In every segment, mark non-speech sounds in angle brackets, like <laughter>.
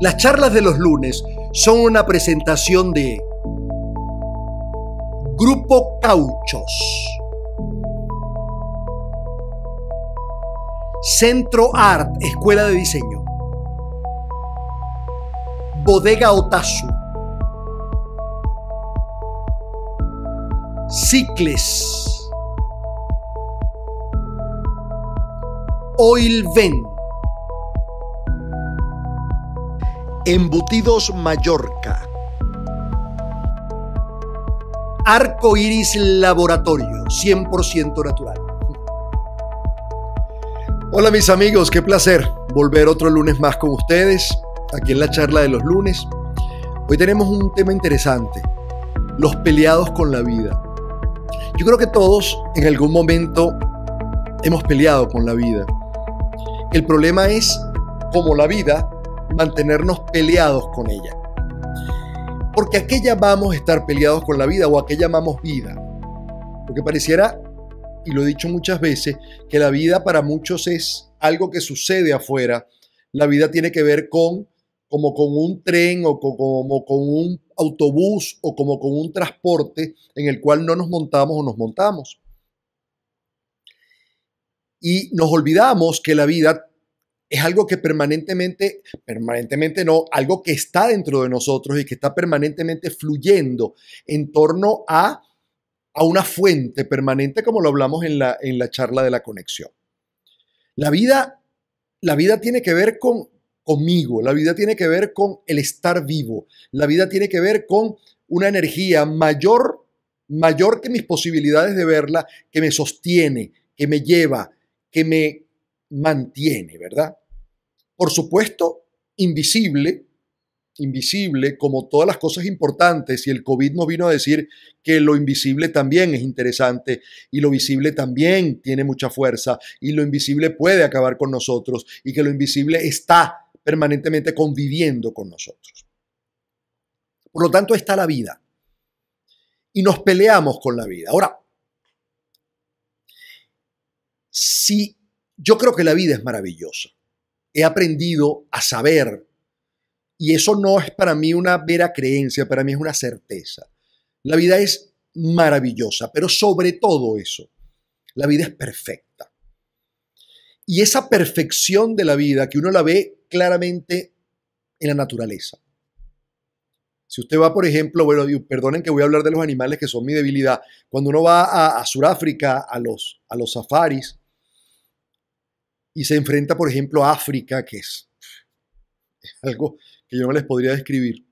Las charlas de los lunes son una presentación de Grupo Cauchos, Centro Art, Escuela de Diseño, Bodega Otazu, Cicles, Oil Vent. Embutidos Mallorca. Arco Iris Laboratorio, 100% natural. Hola mis amigos, qué placer volver otro lunes más con ustedes, aquí en la charla de los lunes. Hoy tenemos un tema interesante, los peleados con la vida. Yo creo que todos en algún momento hemos peleado con la vida. El problema es cómo la vida mantenernos peleados con ella. Porque a qué llamamos estar peleados con la vida o a qué llamamos vida. Porque pareciera, y lo he dicho muchas veces, que la vida para muchos es algo que sucede afuera. La vida tiene que ver con como con un tren o como con un autobús o como con un transporte en el cual no nos montamos o nos montamos. Y nos olvidamos que la vida es algo que permanentemente, permanentemente no, algo que está dentro de nosotros y que está permanentemente fluyendo en torno a, una fuente permanente, como lo hablamos en la, en la charla de la conexión. La vida, la vida tiene que ver con, conmigo, la vida tiene que ver con el estar vivo, la vida tiene que ver con una energía mayor, mayor que mis posibilidades de verla, que me sostiene, que me lleva, que me mantiene, ¿verdad? por supuesto, invisible, invisible, como todas las cosas importantes, y el COVID nos vino a decir que lo invisible también es interesante, y lo visible también tiene mucha fuerza, y lo invisible puede acabar con nosotros, y que lo invisible está permanentemente conviviendo con nosotros. Por lo tanto, está la vida. Y nos peleamos con la vida. Ahora, si yo creo que la vida es maravillosa, he aprendido a saber, y eso no es para mí una vera creencia, para mí es una certeza. La vida es maravillosa, pero sobre todo eso, la vida es perfecta. Y esa perfección de la vida que uno la ve claramente en la naturaleza. Si usted va, por ejemplo, bueno, perdonen que voy a hablar de los animales que son mi debilidad, cuando uno va a, Sudáfrica, a los, a los safaris, y se enfrenta, por ejemplo, a África, que es, algo que yo no les podría describir.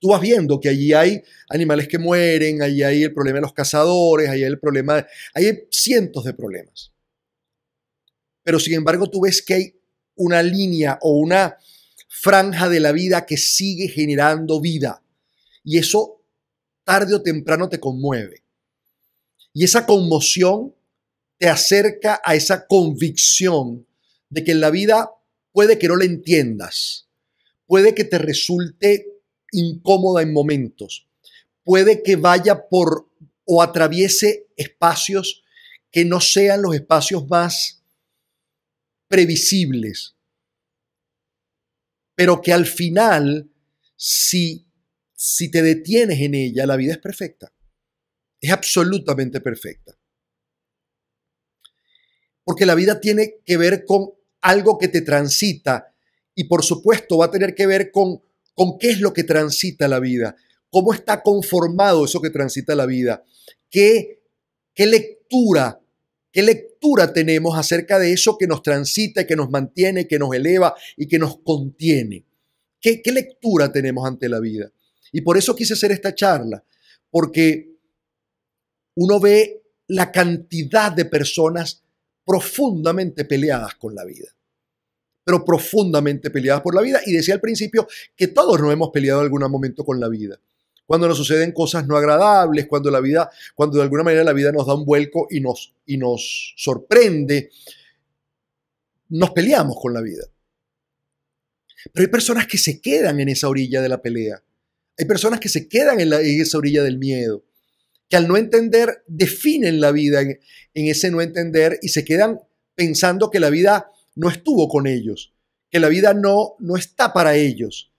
Tú vas viendo que allí hay animales que mueren, allí hay el problema de los cazadores, allí hay el problema, hay cientos de problemas. Pero sin embargo tú ves que hay una línea o una franja de la vida que sigue generando vida. Y eso tarde o temprano te conmueve. Y esa conmoción te acerca a esa convicción de que en la vida puede que no la entiendas, puede que te resulte incómoda en momentos, puede que vaya por o atraviese espacios que no sean los espacios más previsibles, pero que al final, si, si te detienes en ella, la vida es perfecta, es absolutamente perfecta porque la vida tiene que ver con algo que te transita y por supuesto va a tener que ver con, con qué es lo que transita la vida, cómo está conformado eso que transita la vida, qué, qué lectura, qué lectura tenemos acerca de eso que nos transita, que nos mantiene, que nos eleva y que nos contiene. ¿Qué, qué lectura tenemos ante la vida? Y por eso quise hacer esta charla, porque uno ve la cantidad de personas profundamente peleadas con la vida. Pero profundamente peleadas por la vida. Y decía al principio que todos nos hemos peleado en algún momento con la vida. Cuando nos suceden cosas no agradables, cuando la vida, cuando de alguna manera la vida nos da un vuelco y nos, y nos sorprende, nos peleamos con la vida. Pero hay personas que se quedan en esa orilla de la pelea. Hay personas que se quedan en esa orilla del miedo que al no entender definen la vida en, ese no entender y se quedan pensando que la vida no estuvo con ellos, que la vida no, no está para ellos.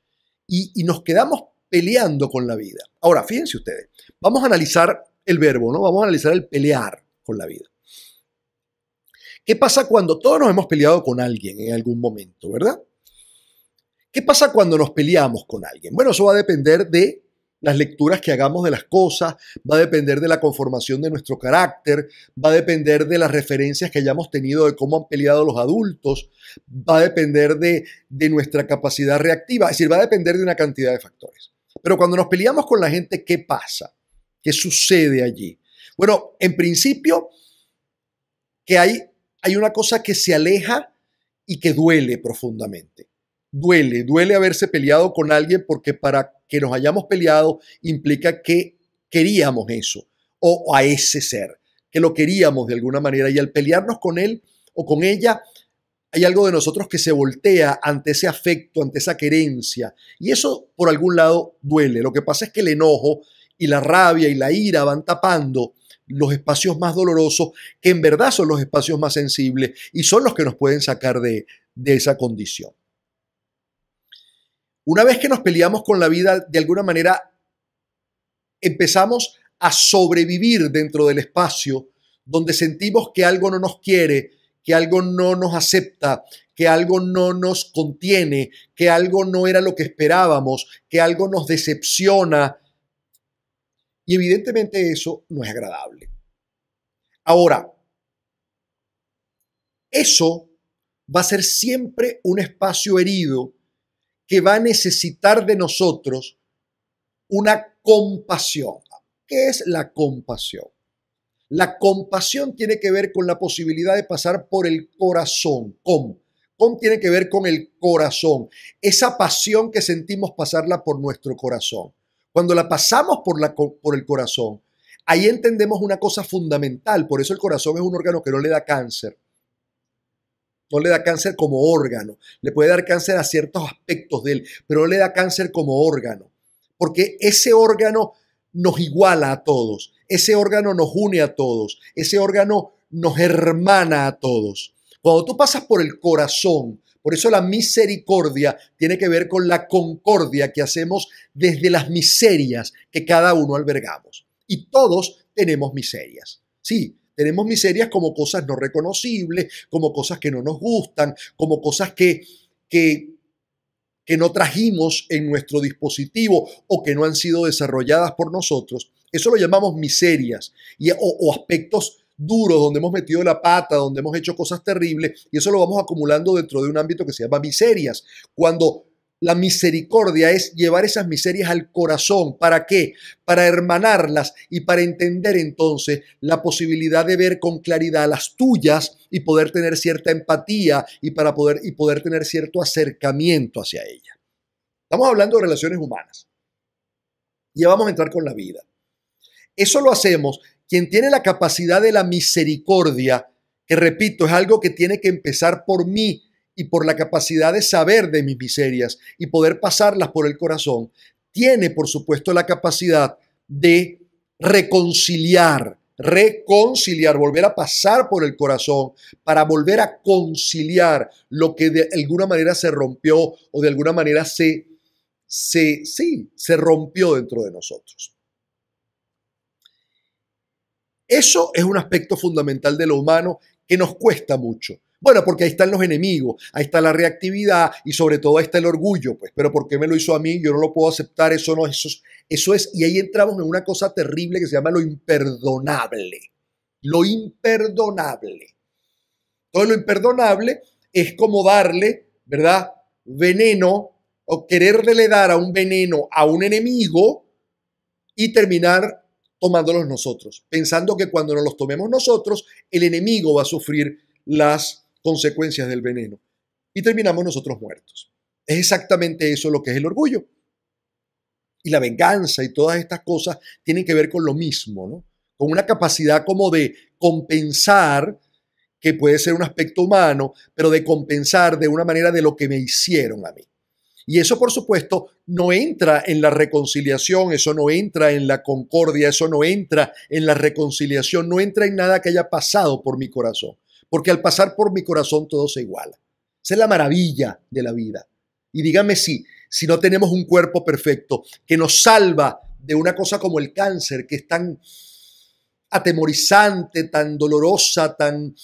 Y, y nos quedamos peleando con la vida. Ahora, fíjense ustedes, vamos a analizar el verbo, ¿no? Vamos a analizar el pelear con la vida. ¿Qué pasa cuando todos nos hemos peleado con alguien en algún momento, verdad? ¿Qué pasa cuando nos peleamos con alguien? Bueno, eso va a depender de las lecturas que hagamos de las cosas, va a depender de la conformación de nuestro carácter, va a depender de las referencias que hayamos tenido de cómo han peleado los adultos, va a depender de, nuestra capacidad reactiva, es decir, va a depender de una cantidad de factores. Pero cuando nos peleamos con la gente, ¿qué pasa? ¿Qué sucede allí? Bueno, en principio, que hay, hay una cosa que se aleja y que duele profundamente. Duele, duele haberse peleado con alguien porque para que nos hayamos peleado implica que queríamos eso o a ese ser, que lo queríamos de alguna manera y al pelearnos con él o con ella, hay algo de nosotros que se voltea ante ese afecto, ante esa querencia. Y eso por algún lado duele. Lo que pasa es que el enojo y la rabia y la ira van tapando los espacios más dolorosos, que en verdad son los espacios más sensibles y son los que nos pueden sacar de, de esa condición. Una vez que nos peleamos con la vida, de alguna manera empezamos a sobrevivir dentro del espacio donde sentimos que algo no nos quiere, que algo no nos acepta, que algo no nos contiene, que algo no era lo que esperábamos, que algo nos decepciona. Y evidentemente eso no es agradable. Ahora, eso va a ser siempre un espacio herido va a necesitar de nosotros una compasión. ¿Qué es la compasión? La compasión tiene que ver con la posibilidad de pasar por el corazón. ¿Cómo? ¿Cómo tiene que ver con el corazón. Esa pasión que sentimos pasarla por nuestro corazón. Cuando la pasamos por, la, por el corazón, ahí entendemos una cosa fundamental. Por eso el corazón es un órgano que no le da cáncer no le da cáncer como órgano, le puede dar cáncer a ciertos aspectos de él, pero no le da cáncer como órgano, porque ese órgano nos iguala a todos, ese órgano nos une a todos, ese órgano nos hermana a todos. Cuando tú pasas por el corazón, por eso la misericordia tiene que ver con la concordia que hacemos desde las miserias que cada uno albergamos. Y todos tenemos miserias. Sí, tenemos miserias como cosas no reconocibles, como cosas que no nos gustan, como cosas que, que, que no trajimos en nuestro dispositivo o que no han sido desarrolladas por nosotros. Eso lo llamamos miserias y, o, o aspectos duros, donde hemos metido la pata, donde hemos hecho cosas terribles, y eso lo vamos acumulando dentro de un ámbito que se llama miserias. Cuando la misericordia es llevar esas miserias al corazón. ¿Para qué? Para hermanarlas y para entender entonces la posibilidad de ver con claridad las tuyas y poder tener cierta empatía y para poder y poder tener cierto acercamiento hacia ella. Estamos hablando de relaciones humanas. Ya vamos a entrar con la vida. Eso lo hacemos quien tiene la capacidad de la misericordia, que repito, es algo que tiene que empezar por mí y por la capacidad de saber de mis miserias y poder pasarlas por el corazón, tiene por supuesto la capacidad de reconciliar, reconciliar, volver a pasar por el corazón para volver a conciliar lo que de alguna manera se rompió o de alguna manera se, se, sí, se rompió dentro de nosotros. Eso es un aspecto fundamental de lo humano que nos cuesta mucho. Bueno, porque ahí están los enemigos, ahí está la reactividad y sobre todo ahí está el orgullo, pues, pero ¿por qué me lo hizo a mí? Yo no lo puedo aceptar, eso no, eso es, eso es, y ahí entramos en una cosa terrible que se llama lo imperdonable, lo imperdonable. Todo lo imperdonable es como darle, ¿verdad? Veneno o quererle dar a un veneno a un enemigo y terminar tomándolos nosotros, pensando que cuando no los tomemos nosotros, el enemigo va a sufrir las consecuencias del veneno. Y terminamos nosotros muertos. Es exactamente eso lo que es el orgullo. Y la venganza y todas estas cosas tienen que ver con lo mismo, ¿no? Con una capacidad como de compensar, que puede ser un aspecto humano, pero de compensar de una manera de lo que me hicieron a mí. Y eso, por supuesto, no entra en la reconciliación, eso no entra en la concordia, eso no entra en la reconciliación, no entra en nada que haya pasado por mi corazón porque al pasar por mi corazón todo se iguala. Esa es la maravilla de la vida. Y dígame si, si no tenemos un cuerpo perfecto que nos salva de una cosa como el cáncer, que es tan atemorizante, tan dolorosa, tan,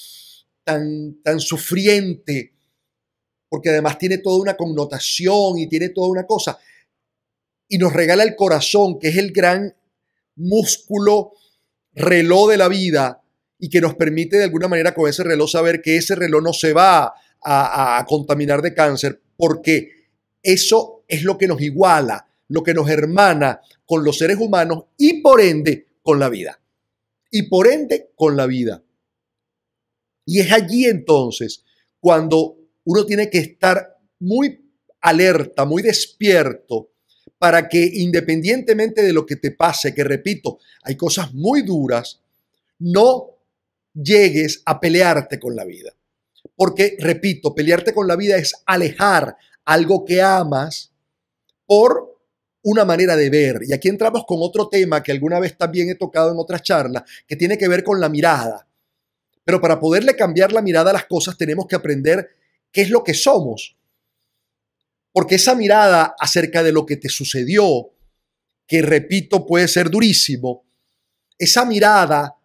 tan, tan sufriente, porque además tiene toda una connotación y tiene toda una cosa. Y nos regala el corazón, que es el gran músculo reloj de la vida, y que nos permite de alguna manera con ese reloj saber que ese reloj no se va a, contaminar de cáncer, porque eso es lo que nos iguala, lo que nos hermana con los seres humanos y por ende con la vida. Y por ende con la vida. Y es allí entonces cuando uno tiene que estar muy alerta, muy despierto, para que independientemente de lo que te pase, que repito, hay cosas muy duras, no llegues a pelearte con la vida. Porque, repito, pelearte con la vida es alejar algo que amas por una manera de ver. Y aquí entramos con otro tema que alguna vez también he tocado en otras charlas, que tiene que ver con la mirada. Pero para poderle cambiar la mirada a las cosas tenemos que aprender qué es lo que somos. Porque esa mirada acerca de lo que te sucedió, que repito puede ser durísimo, esa mirada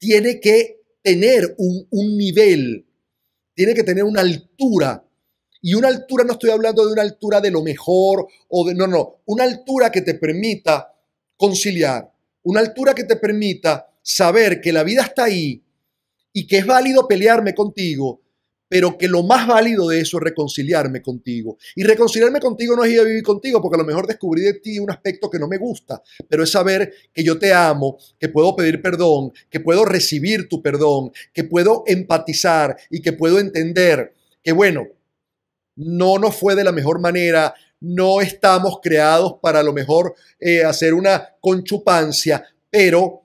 tiene que tener un, nivel, tiene que tener una altura. Y una altura, no estoy hablando de una altura de lo mejor o de. No, no. Una altura que te permita conciliar. Una altura que te permita saber que la vida está ahí y que es válido pelearme contigo, pero que lo más válido de eso es reconciliarme contigo. Y reconciliarme contigo no es ir a vivir contigo, porque a lo mejor descubrí de ti un aspecto que no me gusta, pero es saber que yo te amo, que puedo pedir perdón, que puedo recibir tu perdón, que puedo empatizar y que puedo entender que, bueno, no nos fue de la mejor manera, no estamos creados para a lo mejor eh, hacer una conchupancia, pero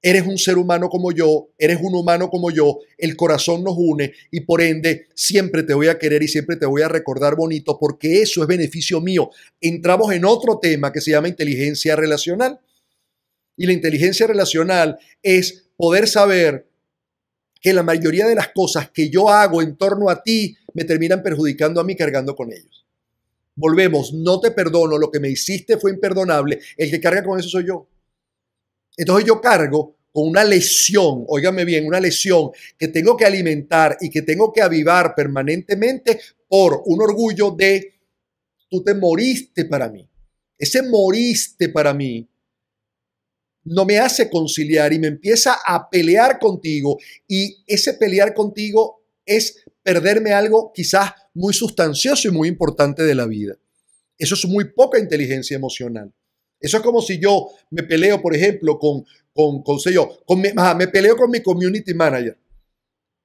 Eres un ser humano como yo, eres un humano como yo, el corazón nos une y por ende siempre te voy a querer y siempre te voy a recordar bonito porque eso es beneficio mío. Entramos en otro tema que se llama inteligencia relacional. Y la inteligencia relacional es poder saber que la mayoría de las cosas que yo hago en torno a ti me terminan perjudicando a mí cargando con ellos. Volvemos, no te perdono, lo que me hiciste fue imperdonable, el que carga con eso soy yo. Entonces yo cargo con una lesión, óigame bien, una lesión que tengo que alimentar y que tengo que avivar permanentemente por un orgullo de tú te moriste para mí. Ese moriste para mí no me hace conciliar y me empieza a pelear contigo y ese pelear contigo es perderme algo quizás muy sustancioso y muy importante de la vida. Eso es muy poca inteligencia emocional. Eso es como si yo me peleo, por ejemplo, con, con, con, yo, con mi, me peleo con mi community manager.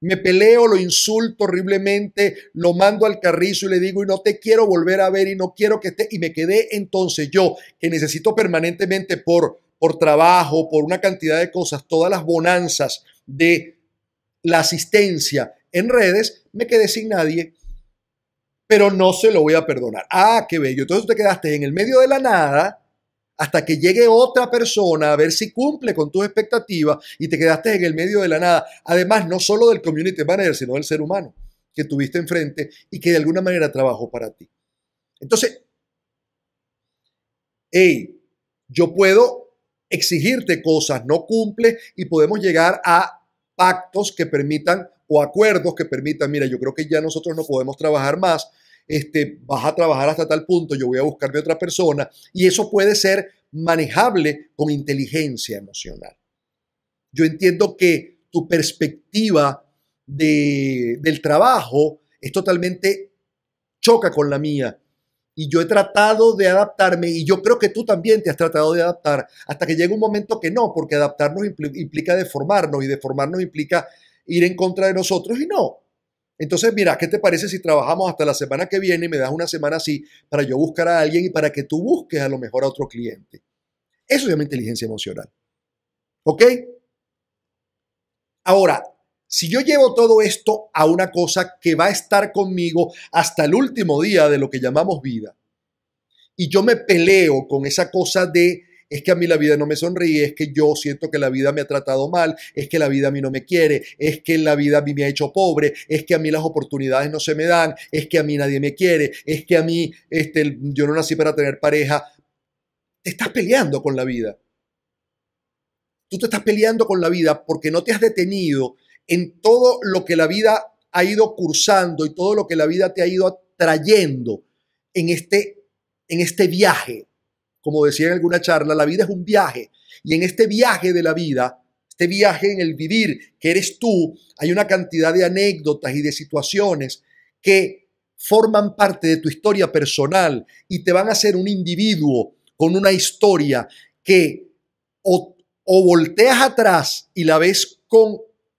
Me peleo, lo insulto horriblemente, lo mando al carrizo y le digo, y no te quiero volver a ver y no quiero que esté. Y me quedé entonces yo, que necesito permanentemente por, por trabajo, por una cantidad de cosas, todas las bonanzas de la asistencia en redes, me quedé sin nadie pero no se lo voy a perdonar. Ah, qué bello. Entonces te quedaste en el medio de la nada, hasta que llegue otra persona a ver si cumple con tus expectativas y te quedaste en el medio de la nada. Además, no solo del community manager, sino del ser humano que tuviste enfrente y que de alguna manera trabajó para ti. Entonces, hey, yo puedo exigirte cosas, no cumple y podemos llegar a pactos que permitan o acuerdos que permitan, mira, yo creo que ya nosotros no podemos trabajar más este, vas a trabajar hasta tal punto, yo voy a buscarme otra persona, y eso puede ser manejable con inteligencia emocional. Yo entiendo que tu perspectiva de, del trabajo es totalmente choca con la mía. Y yo he tratado de adaptarme y yo creo que tú también te has tratado de adaptar hasta que llega un momento que no, porque adaptarnos implica deformarnos y deformarnos implica ir en contra de nosotros y no. Entonces, mira, ¿qué te parece si trabajamos hasta la semana que viene y me das una semana así para yo buscar a alguien y para que tú busques a lo mejor a otro cliente? Eso se llama inteligencia emocional. ¿Ok? Ahora, si yo llevo todo esto a una cosa que va a estar conmigo hasta el último día de lo que llamamos vida, y yo me peleo con esa cosa de es que a mí la vida no me sonríe, es que yo siento que la vida me ha tratado mal, es que la vida a mí no me quiere, es que la vida a mí me ha hecho pobre, es que a mí las oportunidades no se me dan, es que a mí nadie me quiere, es que a mí este, yo no nací para tener pareja. Te estás peleando con la vida. Tú te estás peleando con la vida porque no te has detenido en todo lo que la vida ha ido cursando y todo lo que la vida te ha ido trayendo en este, en este viaje como decía en alguna charla, la vida es un viaje. Y en este viaje de la vida, este viaje en el vivir, que eres tú, hay una cantidad de anécdotas y de situaciones que forman parte de tu historia personal y te van a hacer un individuo con una historia que o, volteas atrás y la ves con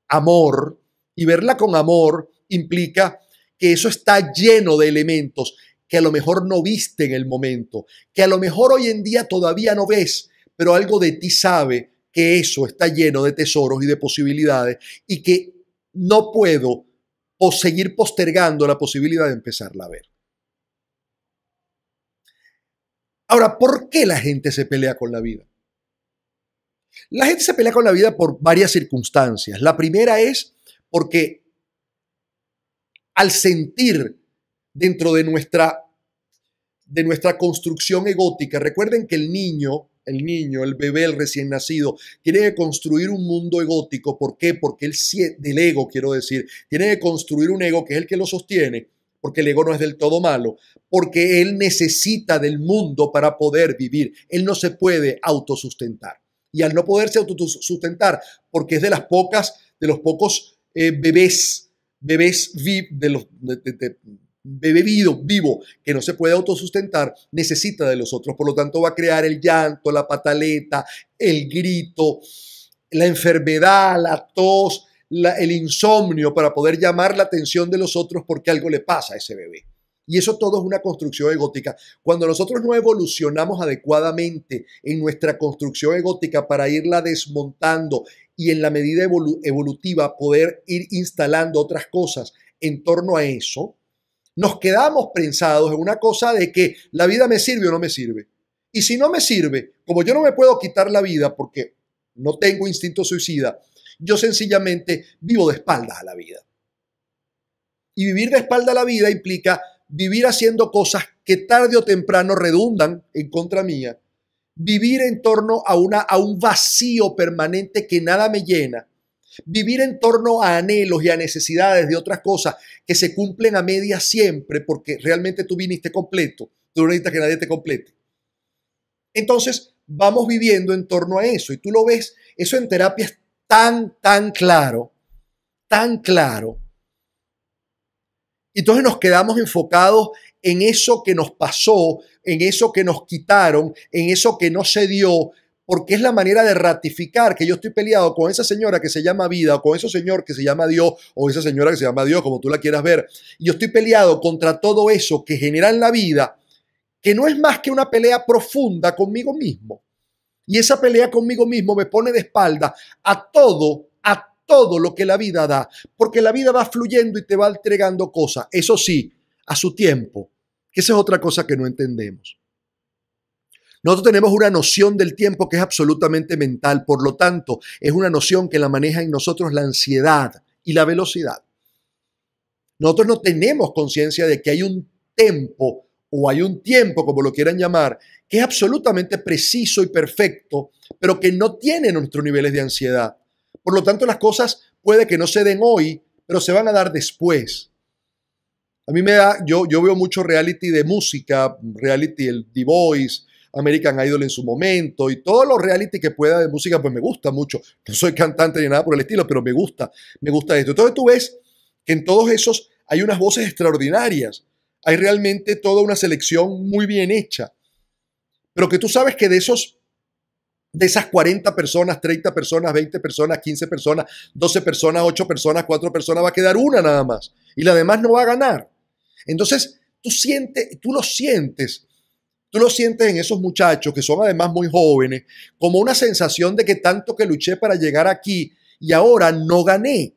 amor, y verla con amor implica que eso está lleno de elementos que a lo mejor no viste en el momento, que a lo mejor hoy en día todavía no ves, pero algo de ti sabe que eso está lleno de tesoros y de posibilidades y que no puedo o seguir postergando la posibilidad de empezarla a ver. Ahora, ¿por qué la gente se pelea con la vida? La gente se pelea con la vida por varias circunstancias. La primera es porque al sentir dentro de nuestra, de nuestra construcción egótica. Recuerden que el niño, el niño, el bebé, el recién nacido, tiene que construir un mundo egótico. ¿Por qué? Porque el del ego, quiero decir, tiene que construir un ego que es el que lo sostiene, porque el ego no es del todo malo, porque él necesita del mundo para poder vivir. Él no se puede autosustentar. Y al no poderse autosustentar, porque es de las pocas, de los pocos eh, bebés, bebés de los, de, bebido, vivo, que no se puede autosustentar, necesita de los otros. Por lo tanto, va a crear el llanto, la pataleta, el grito, la enfermedad, la tos, el insomnio para poder llamar la atención de los otros porque algo le pasa a ese bebé. Y eso todo es una construcción egótica. Cuando nosotros no evolucionamos adecuadamente en nuestra construcción egótica para irla desmontando y en la medida evolutiva poder ir instalando otras cosas en torno a eso, nos quedamos prensados en una cosa de que la vida me sirve o no me sirve. Y si no me sirve, como yo no me puedo quitar la vida porque no tengo instinto suicida, yo sencillamente vivo de espaldas a la vida. Y vivir de espaldas a la vida implica vivir haciendo cosas que tarde o temprano redundan en contra mía, vivir en torno a, una, a un vacío permanente que nada me llena Vivir en torno a anhelos y a necesidades de otras cosas que se cumplen a media siempre porque realmente tú viniste completo. Tú no necesitas que nadie te complete. Entonces, vamos viviendo en torno a eso. Y tú lo ves, eso en terapia es tan, tan claro, tan claro. Y entonces nos quedamos enfocados en eso que nos pasó, en eso que nos quitaron, en eso que no se dio, porque es la manera de ratificar que yo estoy peleado con esa señora que se llama vida o con ese señor que se llama Dios o esa señora que se llama Dios, como tú la quieras ver. Y yo estoy peleado contra todo eso que genera en la vida, que no es más que una pelea profunda conmigo mismo. Y esa pelea conmigo mismo me pone de espalda a todo, a todo lo que la vida da, porque la vida va fluyendo y te va entregando cosas, eso sí, a su tiempo, esa es otra cosa que no entendemos. Nosotros tenemos una noción del tiempo que es absolutamente mental, por lo tanto, es una noción que la maneja en nosotros la ansiedad y la velocidad. Nosotros no tenemos conciencia de que hay un tiempo o hay un tiempo, como lo quieran llamar, que es absolutamente preciso y perfecto, pero que no tiene nuestros niveles de ansiedad. Por lo tanto, las cosas puede que no se den hoy, pero se van a dar después. A mí me da, yo, yo veo mucho reality de música, reality, el The Voice, American Idol en su momento y todo los reality que pueda de música, pues me gusta mucho. No soy cantante ni nada por el estilo, pero me gusta, me gusta esto. Entonces tú ves que en todos esos hay unas voces extraordinarias, hay realmente toda una selección muy bien hecha, pero que tú sabes que de esos de esas 40 personas, 30 personas, 20 personas, 15 personas, 12 personas, 8 personas, 4 personas, va a quedar una nada más. Y la demás no va a ganar. Entonces, tú sientes, tú lo sientes Tú lo sientes en esos muchachos que son además muy jóvenes, como una sensación de que tanto que luché para llegar aquí y ahora no gané.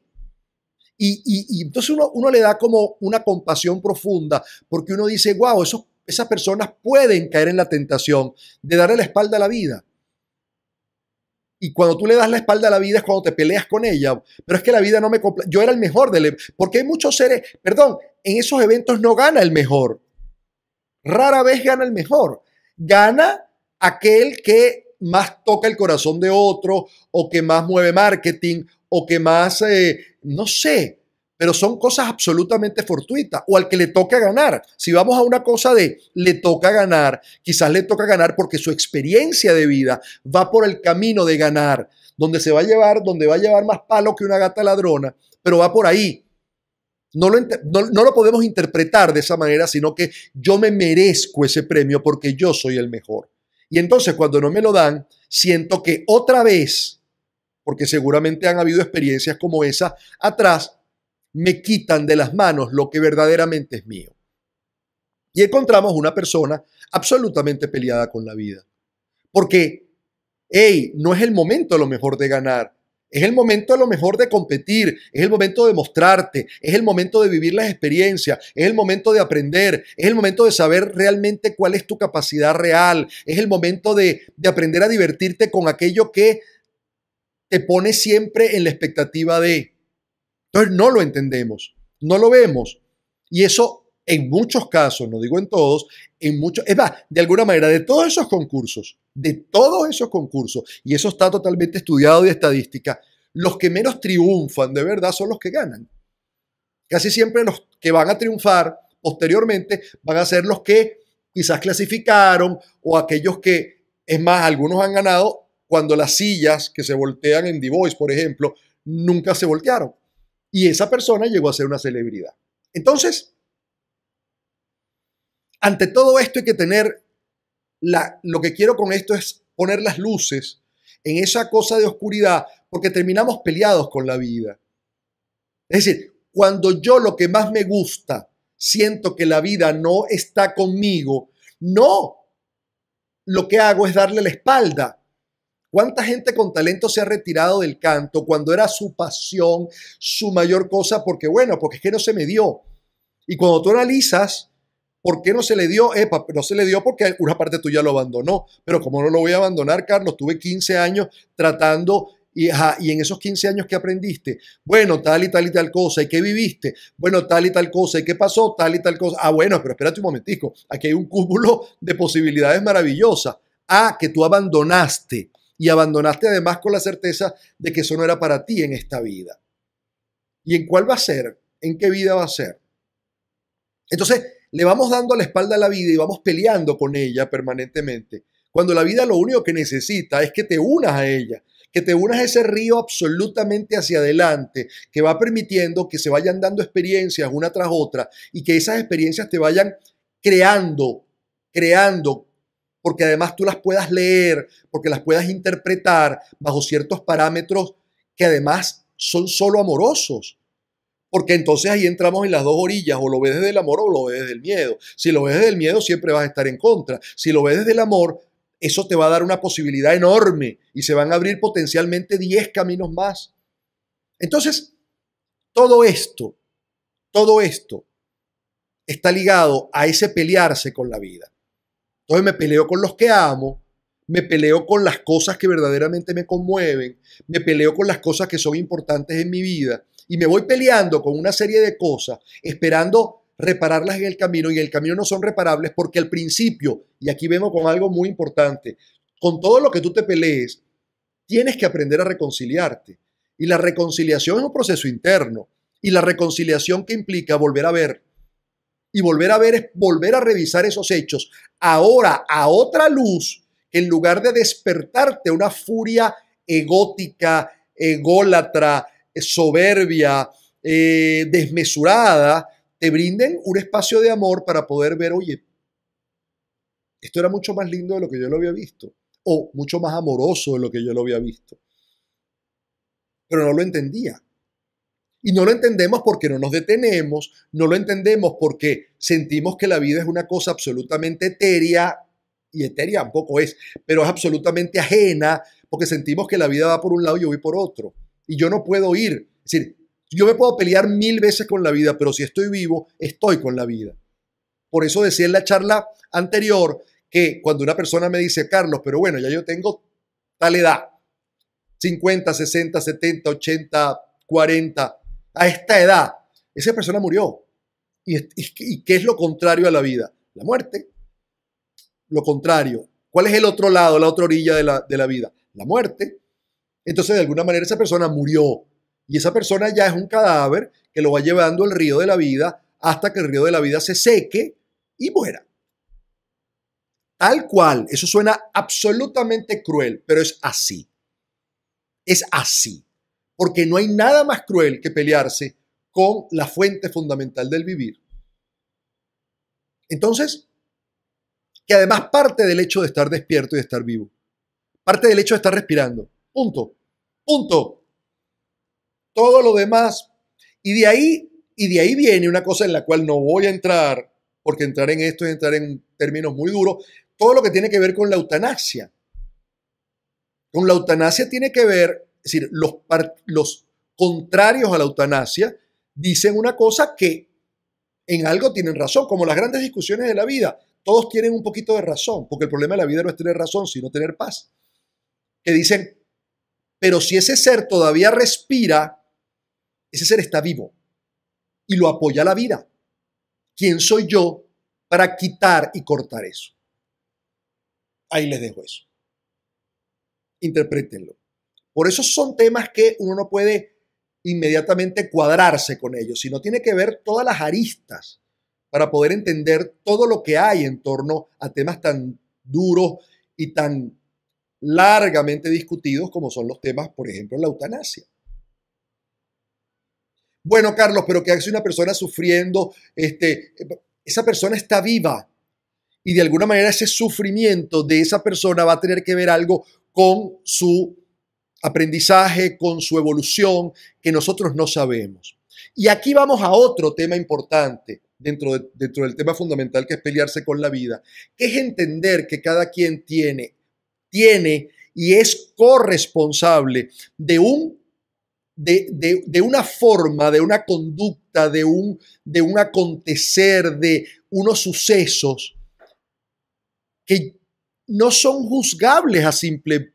Y, entonces uno, le da como una compasión profunda porque uno dice, wow, esas personas pueden caer en la tentación de darle la espalda a la vida. Y cuando tú le das la espalda a la vida es cuando te peleas con ella. Pero es que la vida no me... Yo era el mejor del... E-, porque hay muchos seres... Perdón, en esos eventos no gana el mejor. Rara vez gana el mejor. Gana aquel que más toca el corazón de otro o que más mueve marketing o que más, eh, no sé, pero son cosas absolutamente fortuitas o al que le toca ganar. Si vamos a una cosa de le toca ganar, quizás le toca ganar porque su experiencia de vida va por el camino de ganar, donde se va a llevar, donde va a llevar más palo que una gata ladrona, pero va por ahí. No lo, lo, podemos interpretar de esa manera, sino que yo me merezco ese premio porque yo soy el mejor. Y entonces cuando no me lo dan, siento que otra vez, porque seguramente han habido experiencias como esa, atrás me quitan de las manos lo que verdaderamente es mío. Y encontramos una persona absolutamente peleada con la vida. Porque, hey, no es el momento lo mejor de ganar. Es el momento a lo mejor de competir, es el momento de mostrarte, es el momento de vivir las experiencias, es el momento de aprender, es el momento de saber realmente cuál es tu capacidad real, es el momento de, aprender a divertirte con aquello que te pone siempre en la expectativa de. Entonces no lo entendemos, no lo vemos. Y eso en muchos casos, no digo en todos, en muchos, es más, de alguna manera, de todos esos concursos, de todos esos concursos, y eso está totalmente estudiado de estadística, los que menos triunfan de verdad son los que ganan. Casi siempre los que van a triunfar posteriormente van a ser los que quizás clasificaron o aquellos que, es más, algunos han ganado cuando las sillas que se voltean en The Voice, por ejemplo, nunca se voltearon. Y esa persona llegó a ser una celebridad. Entonces, ante todo esto hay que tener lo que quiero con esto es poner las luces en esa cosa de oscuridad, porque terminamos peleados con la vida. Es decir, cuando yo lo que más me gusta, siento que la vida no está conmigo, no, lo que hago es darle la espalda. ¿Cuánta gente con talento se ha retirado del canto cuando era su pasión, su mayor cosa? Porque bueno, porque es que no se me dio. Y cuando tú analizas, ¿Por qué no se le dio? Epa, no se le dio porque una parte tuya lo abandonó. Pero como no lo voy a abandonar, Carlos, tuve 15 años tratando y, y, en esos 15 años que aprendiste, bueno, tal y tal y tal cosa, ¿y qué viviste? Bueno, tal y tal cosa, ¿y qué pasó? Tal y tal cosa. Ah, bueno, pero espérate un momentico, aquí hay un cúmulo de posibilidades maravillosas. Ah, que tú abandonaste y abandonaste además con la certeza de que eso no era para ti en esta vida. ¿Y en cuál va a ser? ¿En qué vida va a ser? Entonces, le vamos dando la espalda a la vida y vamos peleando con ella permanentemente. Cuando la vida lo único que necesita es que te unas a ella, que te unas a ese río absolutamente hacia adelante, que va permitiendo que se vayan dando experiencias una tras otra y que esas experiencias te vayan creando, creando, porque además tú las puedas leer, porque las puedas interpretar bajo ciertos parámetros que además son solo amorosos. Porque entonces ahí entramos en las dos orillas, o lo ves desde el amor o lo ves desde el miedo. Si lo ves desde el miedo, siempre vas a estar en contra. Si lo ves desde el amor, eso te va a dar una posibilidad enorme y se van a abrir potencialmente 10 caminos más. Entonces, todo esto, todo esto está ligado a ese pelearse con la vida. Entonces me peleo con los que amo, me peleo con las cosas que verdaderamente me conmueven, me peleo con las cosas que son importantes en mi vida y me voy peleando con una serie de cosas, esperando repararlas en el camino, y en el camino no son reparables porque al principio, y aquí vengo con algo muy importante, con todo lo que tú te pelees, tienes que aprender a reconciliarte. Y la reconciliación es un proceso interno. Y la reconciliación que implica volver a ver. Y volver a ver es volver a revisar esos hechos. Ahora, a otra luz, en lugar de despertarte una furia egótica, ególatra, eh, soberbia, eh, desmesurada, te brinden un espacio de amor para poder ver, oye, esto era mucho más lindo de lo que yo lo había visto, o mucho más amoroso de lo que yo lo había visto. Pero no lo entendía. Y no lo entendemos porque no nos detenemos, no lo entendemos porque sentimos que la vida es una cosa absolutamente etérea, y etérea tampoco poco es, pero es absolutamente ajena, porque sentimos que la vida va por un lado y yo voy por otro y yo no puedo ir. Es decir, yo me puedo pelear mil veces con la vida, pero si estoy vivo, estoy con la vida. Por eso decía en la charla anterior que cuando una persona me dice, Carlos, pero bueno, ya yo tengo tal edad, 50, 60, 70, 80, 40, a esta edad, esa persona murió. ¿Y, qué es lo contrario a la vida? La muerte. Lo contrario. ¿Cuál es el otro lado, la otra orilla de la, de la vida? La muerte. Entonces, de alguna manera, esa persona murió. Y esa persona ya es un cadáver que lo va llevando el río de la vida hasta que el río de la vida se seque y muera. Tal cual, eso suena absolutamente cruel, pero es así. Es así. Porque no hay nada más cruel que pelearse con la fuente fundamental del vivir. Entonces, que además parte del hecho de estar despierto y de estar vivo, parte del hecho de estar respirando, punto. Punto. Todo lo demás. Y de ahí, y de ahí viene una cosa en la cual no voy a entrar, porque entrar en esto es entrar en términos muy duros, todo lo que tiene que ver con la eutanasia. Con la eutanasia tiene que ver, es decir, los, los contrarios a la eutanasia dicen una cosa que en algo tienen razón, como las grandes discusiones de la vida. Todos tienen un poquito de razón, porque el problema de la vida no es tener razón, sino tener paz. Que dicen, pero si ese ser todavía respira, ese ser está vivo y lo apoya la vida. ¿Quién soy yo para quitar y cortar eso? Ahí les dejo eso. Interpretenlo. Por eso son temas que uno no puede inmediatamente cuadrarse con ellos, sino tiene que ver todas las aristas para poder entender todo lo que hay en torno a temas tan duros y tan largamente discutidos como son los temas, por ejemplo, la eutanasia. Bueno, Carlos, pero ¿qué hace una persona sufriendo? Este, esa persona está viva y de alguna manera ese sufrimiento de esa persona va a tener que ver algo con su aprendizaje, con su evolución, que nosotros no sabemos. Y aquí vamos a otro tema importante dentro, dentro del tema fundamental que es pelearse con la vida, que es entender que cada quien tiene tiene y es corresponsable de un de, una forma, de una conducta, de un, de un acontecer, de unos sucesos que no son juzgables a simple.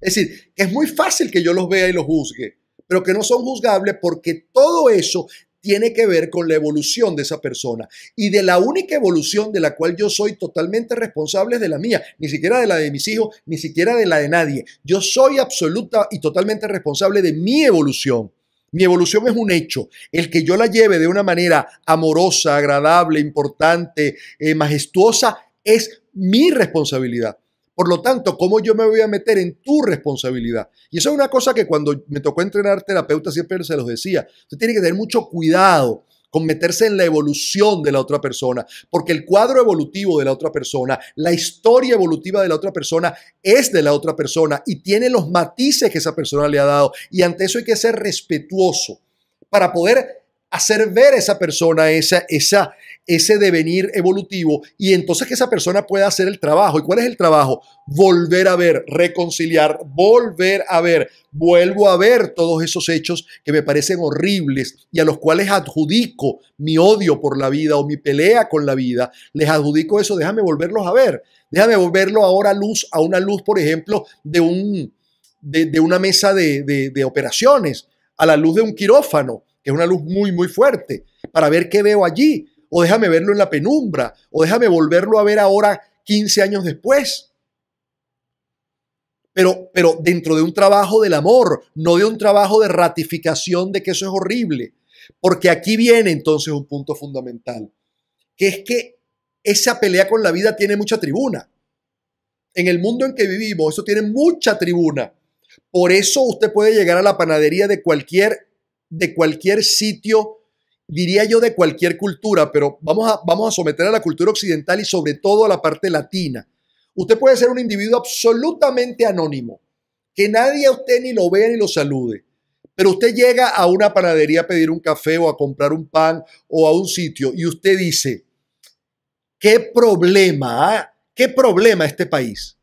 Es decir, es muy fácil que yo los vea y los juzgue, pero que no son juzgables porque todo eso tiene que ver con la evolución de esa persona. Y de la única evolución de la cual yo soy totalmente responsable es de la mía, ni siquiera de la de mis hijos, ni siquiera de la de nadie. Yo soy absoluta y totalmente responsable de mi evolución. Mi evolución es un hecho. El que yo la lleve de una manera amorosa, agradable, importante, eh, majestuosa, es mi responsabilidad. Por lo tanto, ¿cómo yo me voy a meter en tu responsabilidad? Y eso es una cosa que cuando me tocó entrenar terapeuta siempre se los decía. Usted tiene que tener mucho cuidado con meterse en la evolución de la otra persona, porque el cuadro evolutivo de la otra persona, la historia evolutiva de la otra persona es de la otra persona y tiene los matices que esa persona le ha dado. Y ante eso hay que ser respetuoso para poder hacer ver a esa persona ese devenir evolutivo y entonces que esa persona pueda hacer el trabajo. ¿Y cuál es el trabajo? Volver a ver, reconciliar, volver a ver. Vuelvo a ver todos esos hechos que me parecen horribles y a los cuales adjudico mi odio por la vida o mi pelea con la vida. Les adjudico eso, déjame volverlos a ver. Déjame volverlo ahora a luz, a una luz, por ejemplo, de, un, de, una mesa de operaciones, a la luz de un quirófano que es una luz muy, muy fuerte, para ver qué veo allí, o déjame verlo en la penumbra, o déjame volverlo a ver ahora 15 años después. Pero, pero dentro de un trabajo del amor, no de un trabajo de ratificación de que eso es horrible. Porque aquí viene entonces un punto fundamental, que es que esa pelea con la vida tiene mucha tribuna. En el mundo en que vivimos, eso tiene mucha tribuna. Por eso usted puede llegar a la panadería de cualquier de cualquier sitio, diría yo de cualquier cultura, pero vamos a, vamos a someter a la cultura occidental y sobre todo a la parte latina. Usted puede ser un individuo absolutamente anónimo, que nadie a usted ni lo vea ni lo salude, pero usted llega a una panadería a pedir un café o a comprar un pan o a un sitio y usted dice, ¿qué problema? Ah? ¿Qué problema este país?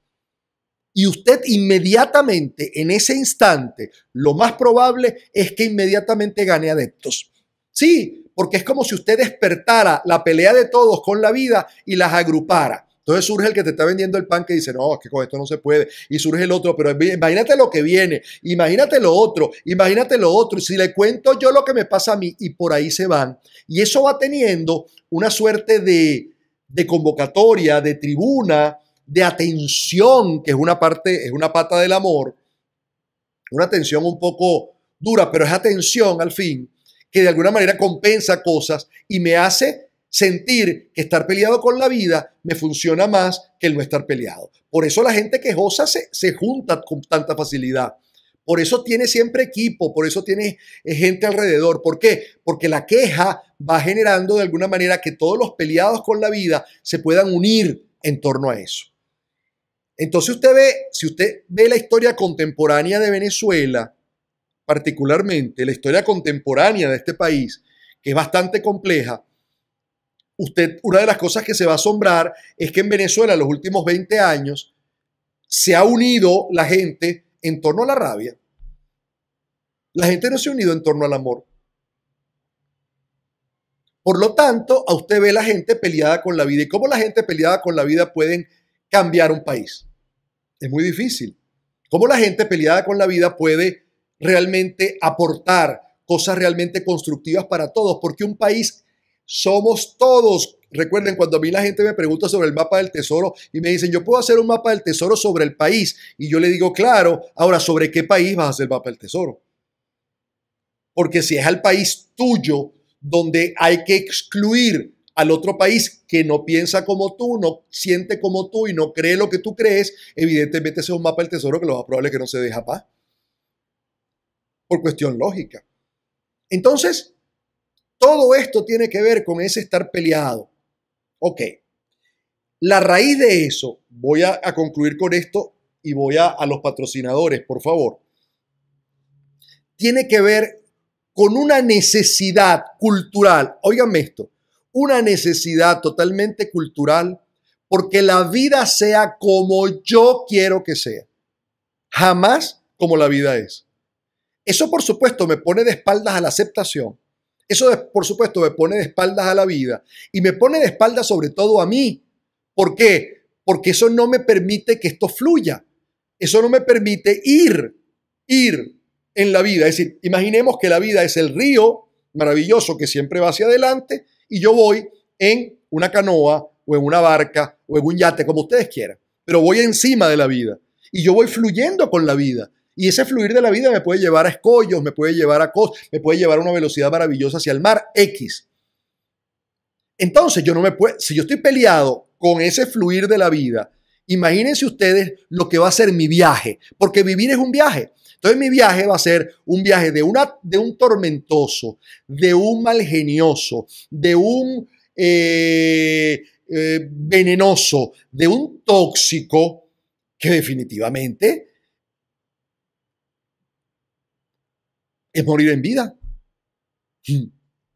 y usted inmediatamente, en ese instante, lo más probable es que inmediatamente gane adeptos. Sí, porque es como si usted despertara la pelea de todos con la vida y las agrupara. Entonces surge el que te está vendiendo el pan que dice, no, que con esto no se puede. Y surge el otro, pero imagínate lo que viene, imagínate lo otro, imagínate lo otro. Y si le cuento yo lo que me pasa a mí, y por ahí se van. Y eso va teniendo una suerte de, de convocatoria, de tribuna, de atención, que es una parte, es una pata del amor, una atención un poco dura, pero es atención al fin, que de alguna manera compensa cosas y me hace sentir que estar peleado con la vida me funciona más que el no estar peleado. Por eso la gente quejosa se, se junta con tanta facilidad. Por eso tiene siempre equipo, por eso tiene eh, gente alrededor. ¿Por qué? Porque la queja va generando de alguna manera que todos los peleados con la vida se puedan unir en torno a eso. Entonces usted ve, si usted ve la historia contemporánea de Venezuela, particularmente la historia contemporánea de este país, que es bastante compleja, usted, una de las cosas que se va a asombrar es que en Venezuela en los últimos 20 años se ha unido la gente en torno a la rabia. La gente no se ha unido en torno al amor. Por lo tanto, a usted ve la gente peleada con la vida. ¿Y cómo la gente peleada con la vida pueden cambiar un país? Es muy difícil. ¿Cómo la gente peleada con la vida puede realmente aportar cosas realmente constructivas para todos? Porque un país somos todos. Recuerden, cuando a mí la gente me pregunta sobre el mapa del tesoro y me dicen, yo puedo hacer un mapa del tesoro sobre el país. Y yo le digo, claro, ahora, ¿sobre qué país vas a hacer el mapa del tesoro? Porque si es al país tuyo donde hay que excluir al otro país que no piensa como tú, no siente como tú y no cree lo que tú crees, evidentemente ese es un mapa del tesoro que lo más probable es que no se deja paz. Por cuestión lógica. Entonces, todo esto tiene que ver con ese estar peleado. Ok. La raíz de eso, voy a, concluir con esto y voy a, a los patrocinadores, por favor. Tiene que ver con una necesidad cultural. Óiganme esto una necesidad totalmente cultural porque la vida sea como yo quiero que sea, jamás como la vida es. Eso por supuesto me pone de espaldas a la aceptación, eso por supuesto me pone de espaldas a la vida y me pone de espaldas sobre todo a mí. ¿Por qué? Porque eso no me permite que esto fluya, eso no me permite ir, ir en la vida. Es decir, imaginemos que la vida es el río maravilloso que siempre va hacia adelante y yo voy en una canoa o en una barca o en un yate, como ustedes quieran, pero voy encima de la vida y yo voy fluyendo con la vida. Y ese fluir de la vida me puede llevar a escollos, me puede llevar a cosas, me puede llevar a una velocidad maravillosa hacia el mar X. Entonces, yo no me puedo, si yo estoy peleado con ese fluir de la vida, imagínense ustedes lo que va a ser mi viaje, porque vivir es un viaje. Entonces mi viaje va a ser un viaje de, una, de un tormentoso, de un malgenioso, de un eh, eh, venenoso, de un tóxico que definitivamente es morir en vida.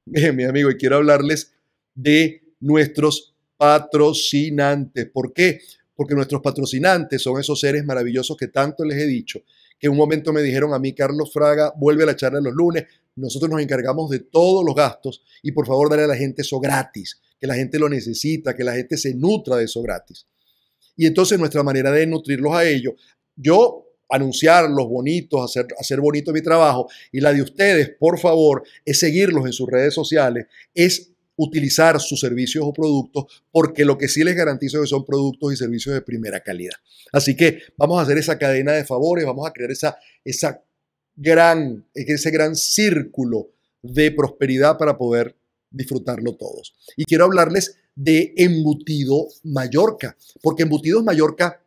Bien, mi amigo, y quiero hablarles de nuestros patrocinantes. ¿Por qué? Porque nuestros patrocinantes son esos seres maravillosos que tanto les he dicho, que en un momento me dijeron a mí, Carlos Fraga, vuelve a la charla los lunes, nosotros nos encargamos de todos los gastos y por favor dale a la gente eso gratis, que la gente lo necesita, que la gente se nutra de eso gratis. Y entonces nuestra manera de nutrirlos a ellos, yo anunciarlos bonitos, hacer, hacer bonito mi trabajo, y la de ustedes, por favor, es seguirlos en sus redes sociales, es utilizar sus servicios o productos, porque lo que sí les garantizo es que son productos y servicios de primera calidad. Así que vamos a hacer esa cadena de favores, vamos a crear esa, esa gran, ese gran círculo de prosperidad para poder disfrutarlo todos. Y quiero hablarles de Embutido Mallorca, porque Embutidos Mallorca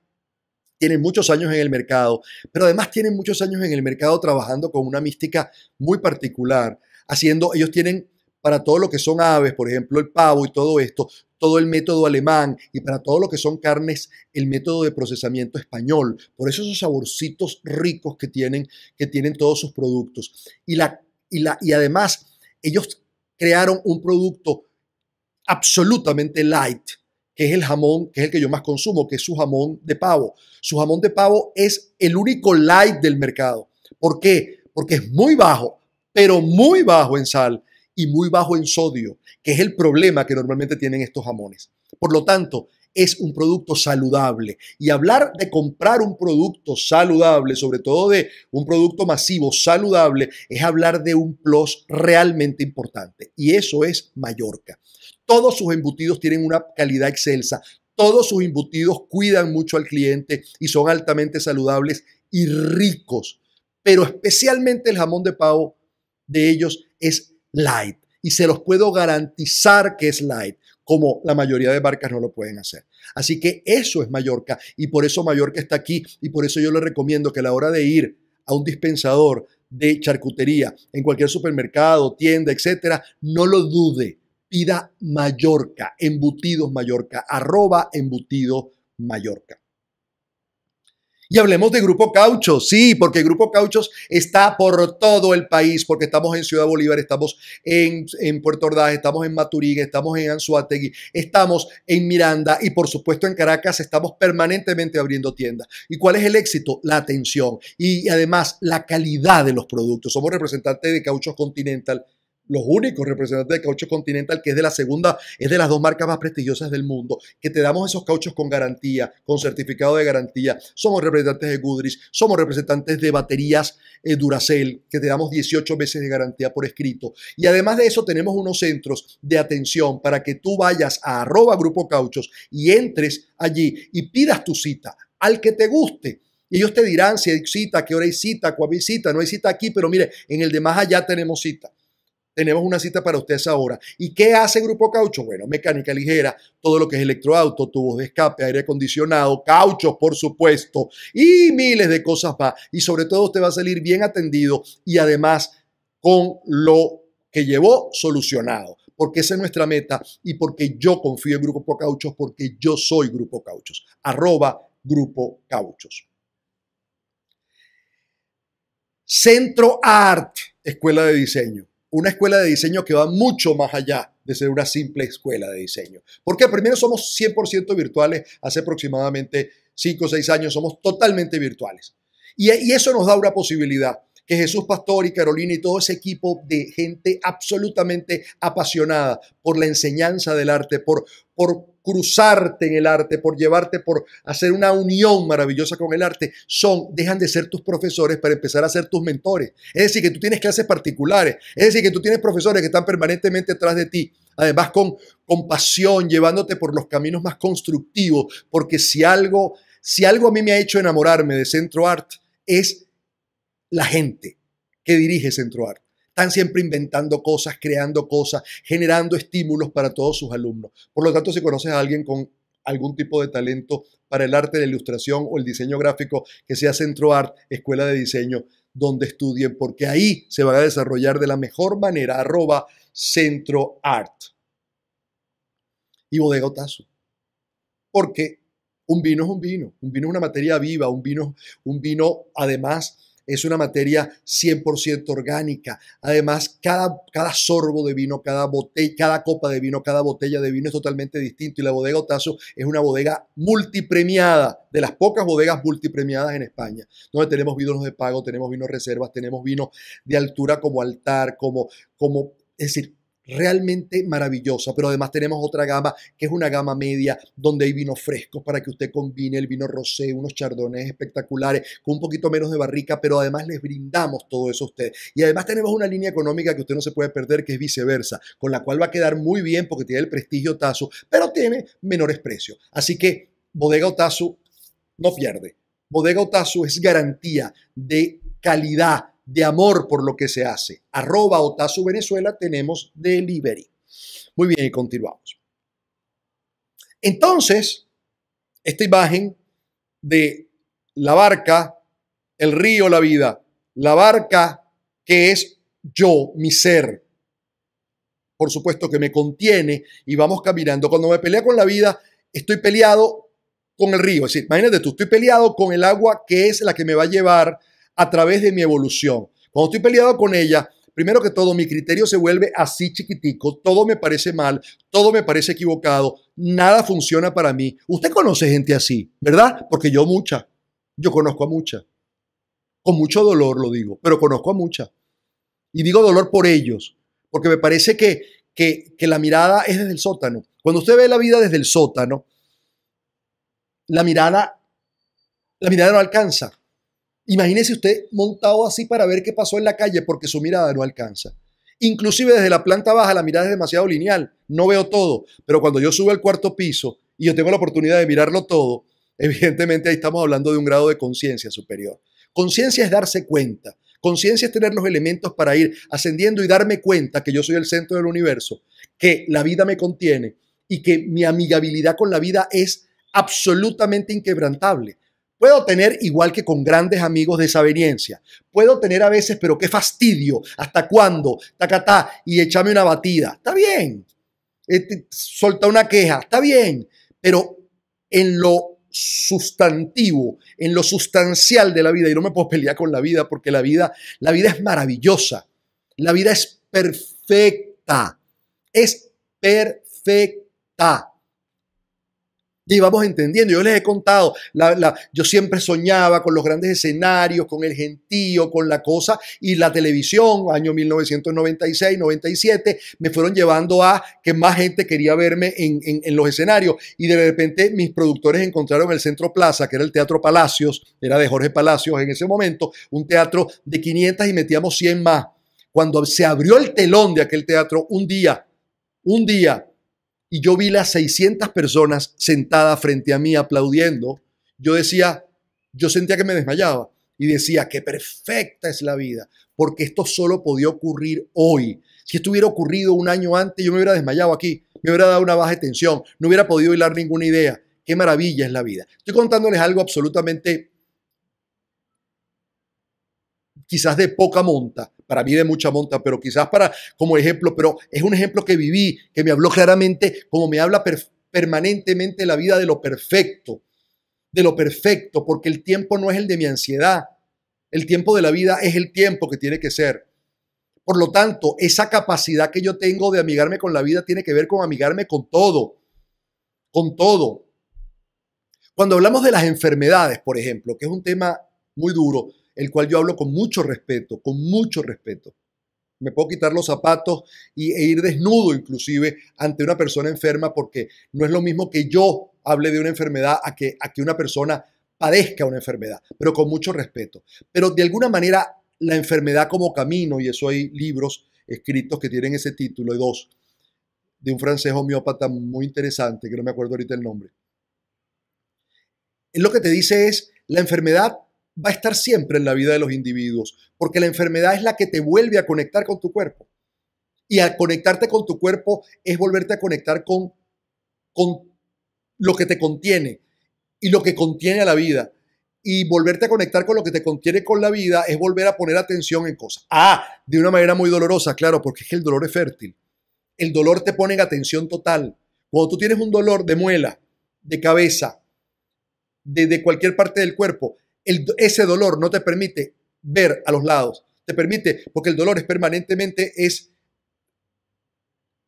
tiene muchos años en el mercado, pero además tienen muchos años en el mercado trabajando con una mística muy particular, haciendo, ellos tienen para todo lo que son aves, por ejemplo, el pavo y todo esto, todo el método alemán y para todo lo que son carnes, el método de procesamiento español. Por eso esos saborcitos ricos que tienen, que tienen todos sus productos. Y, la, y, la, y además, ellos crearon un producto absolutamente light, que es el jamón, que es el que yo más consumo, que es su jamón de pavo. Su jamón de pavo es el único light del mercado. ¿Por qué? Porque es muy bajo, pero muy bajo en sal y muy bajo en sodio, que es el problema que normalmente tienen estos jamones. Por lo tanto, es un producto saludable. Y hablar de comprar un producto saludable, sobre todo de un producto masivo saludable, es hablar de un plus realmente importante. Y eso es Mallorca. Todos sus embutidos tienen una calidad excelsa. Todos sus embutidos cuidan mucho al cliente y son altamente saludables y ricos. Pero especialmente el jamón de pavo de ellos es light. Y se los puedo garantizar que es light, como la mayoría de barcas no lo pueden hacer. Así que eso es Mallorca y por eso Mallorca está aquí y por eso yo le recomiendo que a la hora de ir a un dispensador de charcutería en cualquier supermercado, tienda, etcétera, no lo dude, pida Mallorca, embutidos Mallorca, arroba embutido Mallorca. Y hablemos de Grupo Cauchos, sí, porque Grupo Cauchos está por todo el país, porque estamos en Ciudad Bolívar, estamos en, Puerto Ordaz, estamos en Maturín, estamos en Anzuategui, estamos en Miranda y por supuesto en Caracas estamos permanentemente abriendo tiendas. ¿Y cuál es el éxito? La atención y además la calidad de los productos. Somos representantes de Cauchos Continental los únicos representantes de caucho continental, que es de la segunda, es de las dos marcas más prestigiosas del mundo, que te damos esos cauchos con garantía, con certificado de garantía. Somos representantes de Goodrich, somos representantes de baterías Duracel, eh, Duracell, que te damos 18 meses de garantía por escrito. Y además de eso, tenemos unos centros de atención para que tú vayas a arroba grupo cauchos y entres allí y pidas tu cita al que te guste. Y ellos te dirán si hay cita, qué hora hay cita, cuál hay cita, no hay cita aquí, pero mire, en el de más allá tenemos cita tenemos una cita para ustedes ahora. ¿Y qué hace Grupo Caucho? Bueno, mecánica ligera, todo lo que es electroauto, tubos de escape, aire acondicionado, cauchos, por supuesto, y miles de cosas más. Y sobre todo usted va a salir bien atendido y además con lo que llevó solucionado porque esa es nuestra meta y porque yo confío en Grupo Cauchos, porque yo soy Grupo Cauchos, arroba Grupo Cauchos. Centro Art, Escuela de Diseño una escuela de diseño que va mucho más allá de ser una simple escuela de diseño. Porque primero somos 100% virtuales, hace aproximadamente 5 o 6 años somos totalmente virtuales. Y, y eso nos da una posibilidad que Jesús Pastor y Carolina y todo ese equipo de gente absolutamente apasionada por la enseñanza del arte, por, por cruzarte en el arte, por llevarte, por hacer una unión maravillosa con el arte, son, dejan de ser tus profesores para empezar a ser tus mentores. Es decir, que tú tienes clases particulares, es decir, que tú tienes profesores que están permanentemente atrás de ti, además con compasión, llevándote por los caminos más constructivos, porque si algo, si algo a mí me ha hecho enamorarme de Centro Art es la gente que dirige Centro Art. Están siempre inventando cosas, creando cosas, generando estímulos para todos sus alumnos. Por lo tanto, si conoces a alguien con algún tipo de talento para el arte, la ilustración o el diseño gráfico, que sea Centro Art, Escuela de Diseño, donde estudien, porque ahí se va a desarrollar de la mejor manera, arroba Centro Art. Y Bodega Otazo. Porque un vino es un vino, un vino es una materia viva, un vino, un vino además es una materia 100% orgánica. Además, cada, cada sorbo de vino, cada, botella, cada copa de vino, cada botella de vino es totalmente distinto y la bodega Otazo es una bodega multipremiada, de las pocas bodegas multipremiadas en España, donde tenemos vinos de pago, tenemos vinos reservas, tenemos vinos de altura como altar, como, como es decir, realmente maravillosa, pero además tenemos otra gama que es una gama media donde hay vinos frescos para que usted combine el vino rosé, unos chardones espectaculares con un poquito menos de barrica, pero además les brindamos todo eso a usted. Y además tenemos una línea económica que usted no se puede perder, que es viceversa, con la cual va a quedar muy bien porque tiene el prestigio Tazo, pero tiene menores precios. Así que Bodega Otazu no pierde. Bodega Otazu es garantía de calidad, de amor por lo que se hace. Arroba Otazo Venezuela tenemos delivery. Muy bien, y continuamos. Entonces, esta imagen de la barca, el río, la vida, la barca que es yo, mi ser, por supuesto que me contiene y vamos caminando. Cuando me pelea con la vida, estoy peleado con el río. Es decir, imagínate tú, estoy peleado con el agua que es la que me va a llevar a través de mi evolución. Cuando estoy peleado con ella, primero que todo, mi criterio se vuelve así chiquitico, todo me parece mal, todo me parece equivocado, nada funciona para mí. Usted conoce gente así, ¿verdad? Porque yo mucha, yo conozco a mucha. Con mucho dolor lo digo, pero conozco a mucha. Y digo dolor por ellos, porque me parece que, que, que la mirada es desde el sótano. Cuando usted ve la vida desde el sótano, la mirada, la mirada no alcanza. Imagínese usted montado así para ver qué pasó en la calle porque su mirada no alcanza. Inclusive desde la planta baja la mirada es demasiado lineal, no veo todo, pero cuando yo subo al cuarto piso y yo tengo la oportunidad de mirarlo todo, evidentemente ahí estamos hablando de un grado de conciencia superior. Conciencia es darse cuenta, conciencia es tener los elementos para ir ascendiendo y darme cuenta que yo soy el centro del universo, que la vida me contiene y que mi amigabilidad con la vida es absolutamente inquebrantable. Puedo tener igual que con grandes amigos desaveniencia. Puedo tener a veces, pero qué fastidio, ¿hasta cuándo? Tacatá, y échame una batida. Está bien. Este, solta una queja. Está bien. Pero en lo sustantivo, en lo sustancial de la vida, y no me puedo pelear con la vida porque la vida, la vida es maravillosa. La vida es perfecta. Es perfecta. Y vamos entendiendo, yo les he contado, yo siempre soñaba con los grandes escenarios, con el gentío, con la cosa, y la televisión, año 1996, 97, me fueron llevando a que más gente quería verme en, en los escenarios. Y de repente mis productores encontraron el Centro Plaza, que era el Teatro Palacios, era de Jorge Palacios en ese momento, un teatro de 500 y metíamos 100 más. Cuando se abrió el telón de aquel teatro, un día, un día, y yo vi las 600 personas sentadas frente a mí aplaudiendo, yo decía, yo sentía que me desmayaba y decía, qué perfecta es la vida, porque esto solo podía ocurrir hoy. Si esto hubiera ocurrido un año antes, yo me hubiera desmayado aquí, me hubiera dado una baja tensión, no hubiera podido hilar ninguna idea. Qué maravilla es la vida. Estoy contándoles algo absolutamente quizás de poca monta, para mí de mucha monta, pero quizás para como ejemplo, pero es un ejemplo que viví, que me habló claramente, como me habla permanentemente la vida de lo perfecto, de lo perfecto, porque el tiempo no es el de mi ansiedad, el tiempo de la vida es el tiempo que tiene que ser. Por lo tanto, esa capacidad que yo tengo de amigarme con la vida tiene que ver con amigarme con todo, con todo. Cuando hablamos de las enfermedades, por ejemplo, que es un tema muy duro, el cual yo hablo con mucho respeto, con mucho respeto. Me puedo quitar los zapatos y, e ir desnudo inclusive ante una persona enferma porque no es lo mismo que yo hable de una enfermedad a que, a que una persona padezca una enfermedad, pero con mucho respeto. Pero de alguna manera la enfermedad como camino, y eso hay libros escritos que tienen ese título, y dos, de un francés homeópata muy interesante, que no me acuerdo ahorita el nombre. lo que te dice es, la enfermedad va a estar siempre en la vida de los individuos, porque la enfermedad es la que te vuelve a conectar con tu cuerpo. Y al conectarte con tu cuerpo es volverte a conectar con, con lo que te contiene y lo que contiene a la vida. Y volverte a conectar con lo que te contiene con la vida es volver a poner atención en cosas. Ah, de una manera muy dolorosa, claro, porque es que el dolor es fértil. El dolor te pone en atención total. Cuando tú tienes un dolor de muela, de cabeza, desde de cualquier parte del cuerpo, ese dolor no te permite ver a los lados, te permite, porque el dolor es permanentemente, es,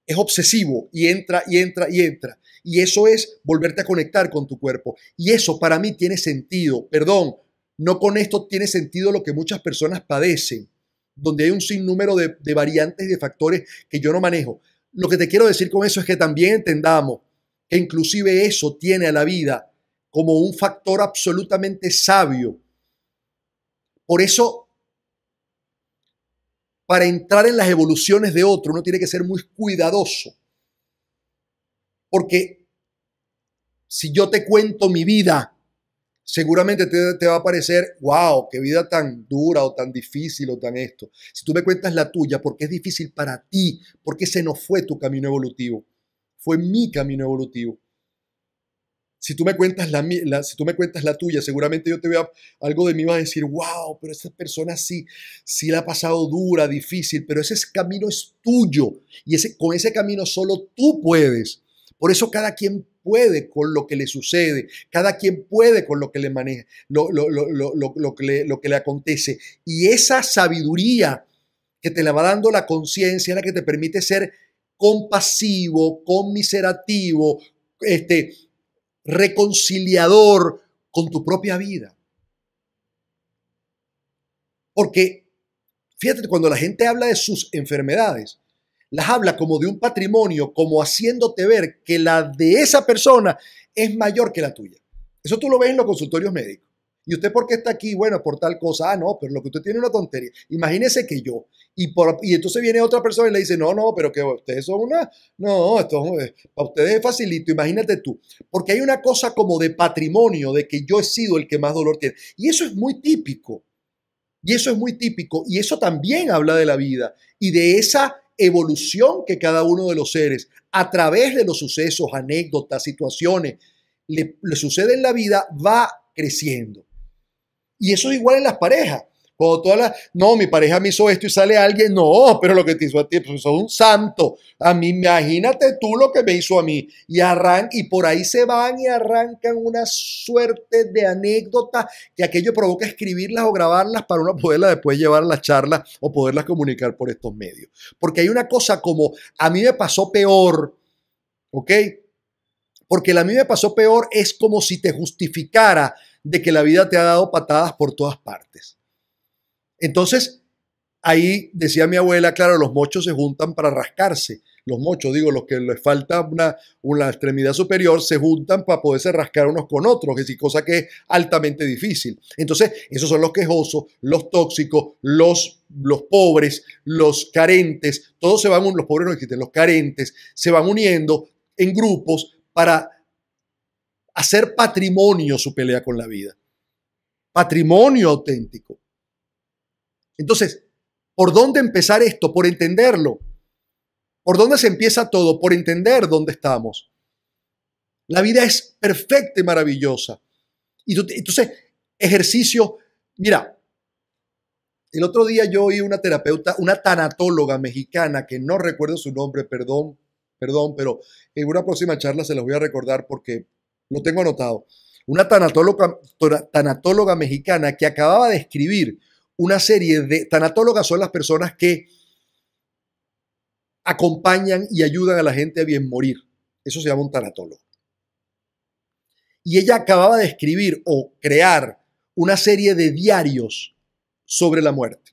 es obsesivo y entra y entra y entra. Y eso es volverte a conectar con tu cuerpo. Y eso para mí tiene sentido, perdón, no con esto tiene sentido lo que muchas personas padecen, donde hay un sinnúmero de, de variantes y de factores que yo no manejo. Lo que te quiero decir con eso es que también entendamos que inclusive eso tiene a la vida como un factor absolutamente sabio. Por eso, para entrar en las evoluciones de otro, uno tiene que ser muy cuidadoso. Porque si yo te cuento mi vida, seguramente te, va a parecer, wow, qué vida tan dura o tan difícil o tan esto. Si tú me cuentas la tuya, porque es difícil para ti, porque ese no fue tu camino evolutivo, fue mi camino evolutivo si tú me cuentas la, si tú me cuentas la tuya, seguramente yo te veo algo de mí va a decir, wow, pero esa persona sí, sí la ha pasado dura, difícil, pero ese camino es tuyo y ese, con ese camino solo tú puedes. Por eso cada quien puede con lo que le sucede, cada quien puede con lo que le maneja, lo, que, le, lo que le acontece. Y esa sabiduría que te la va dando la conciencia es la que te permite ser compasivo, conmiserativo, este, reconciliador con tu propia vida. Porque, fíjate, cuando la gente habla de sus enfermedades, las habla como de un patrimonio, como haciéndote ver que la de esa persona es mayor que la tuya. Eso tú lo ves en los consultorios médicos. ¿Y usted por qué está aquí? Bueno, por tal cosa. Ah, no, pero lo que usted tiene es una tontería. Imagínese que yo. Y, entonces viene otra persona y le dice, no, no, pero que ustedes son una... No, esto eh, para ustedes es facilito, imagínate tú. Porque hay una cosa como de patrimonio, de que yo he sido el que más dolor tiene. Y eso es muy típico. Y eso es muy típico. Y eso también habla de la vida y de esa evolución que cada uno de los seres, a través de los sucesos, anécdotas, situaciones, le sucede en la vida, va creciendo. Y eso es igual en las parejas. Cuando todas las, no, mi pareja me hizo esto y sale alguien, no, pero lo que te hizo a ti, pues sos un santo. A mí, imagínate tú lo que me hizo a mí. Y arran, y por ahí se van y arrancan una suerte de anécdotas que aquello provoca escribirlas o grabarlas para uno poderlas después llevar a la charla o poderlas comunicar por estos medios. Porque hay una cosa como, a mí me pasó peor, ¿ok? Porque la mí me pasó peor es como si te justificara de que la vida te ha dado patadas por todas partes. Entonces, ahí decía mi abuela, claro, los mochos se juntan para rascarse. Los mochos, digo, los que les falta una, una extremidad superior, se juntan para poderse rascar unos con otros, es decir, cosa que es altamente difícil. Entonces, esos son los quejosos, los tóxicos, los, los pobres, los carentes, todos se van, los pobres no existen, los carentes, se van uniendo en grupos para hacer patrimonio su pelea con la vida. Patrimonio auténtico. Entonces, ¿por dónde empezar esto? Por entenderlo. ¿Por dónde se empieza todo? Por entender dónde estamos. La vida es perfecta y maravillosa. Y entonces, ejercicio, mira, el otro día yo oí una terapeuta, una tanatóloga mexicana, que no recuerdo su nombre, perdón, perdón, pero en una próxima charla se las voy a recordar porque lo tengo anotado, una tanatóloga, mexicana que acababa de escribir una serie de... Tanatólogas son las personas que acompañan y ayudan a la gente a bien morir. Eso se llama un tanatólogo. Y ella acababa de escribir o crear una serie de diarios sobre la muerte,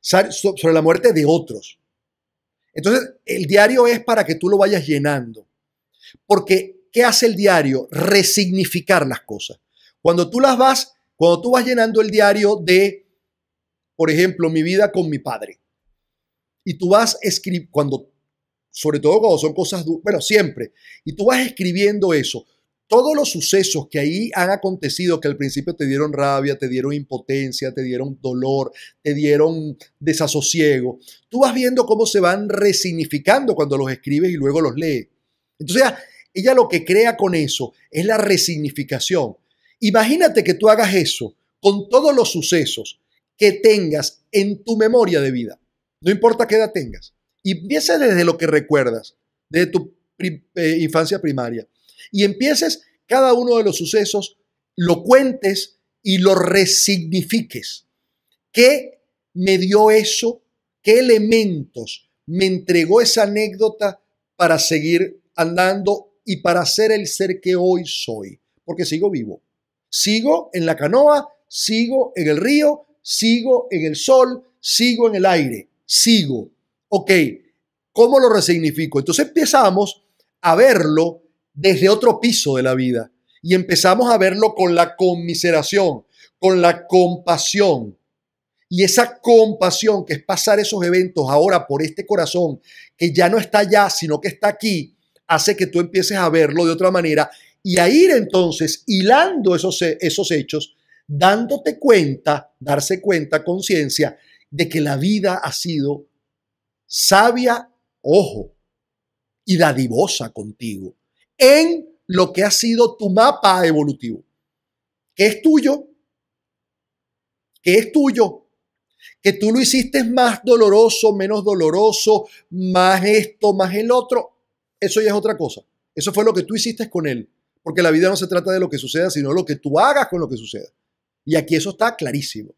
sobre la muerte de otros. Entonces, el diario es para que tú lo vayas llenando, porque ¿qué hace el diario? Resignificar las cosas. Cuando tú las vas, cuando tú vas llenando el diario de, por ejemplo, mi vida con mi padre, y tú vas escribiendo, cuando, sobre todo cuando son cosas, bueno, siempre, y tú vas escribiendo eso, todos los sucesos que ahí han acontecido, que al principio te dieron rabia, te dieron impotencia, te dieron dolor, te dieron desasosiego, tú vas viendo cómo se van resignificando cuando los escribes y luego los lees. Entonces, ella lo que crea con eso es la resignificación. Imagínate que tú hagas eso con todos los sucesos que tengas en tu memoria de vida. No importa qué edad tengas. Y empieces desde lo que recuerdas, de tu eh, infancia primaria. Y empieces cada uno de los sucesos, lo cuentes y lo resignifiques. ¿Qué me dio eso? ¿Qué elementos me entregó esa anécdota para seguir andando y para ser el ser que hoy soy, porque sigo vivo. Sigo en la canoa, sigo en el río, sigo en el sol, sigo en el aire, sigo. Ok, ¿cómo lo resignifico? Entonces empezamos a verlo desde otro piso de la vida y empezamos a verlo con la conmiseración, con la compasión. Y esa compasión que es pasar esos eventos ahora por este corazón que ya no está allá, sino que está aquí, hace que tú empieces a verlo de otra manera y a ir entonces hilando esos, esos hechos, dándote cuenta, darse cuenta, conciencia, de que la vida ha sido sabia, ojo, y dadivosa contigo en lo que ha sido tu mapa evolutivo, que es tuyo, que es tuyo, que tú lo hiciste más doloroso, menos doloroso, más esto, más el otro, eso ya es otra cosa. Eso fue lo que tú hiciste con él. Porque la vida no se trata de lo que suceda, sino lo que tú hagas con lo que suceda. Y aquí eso está clarísimo.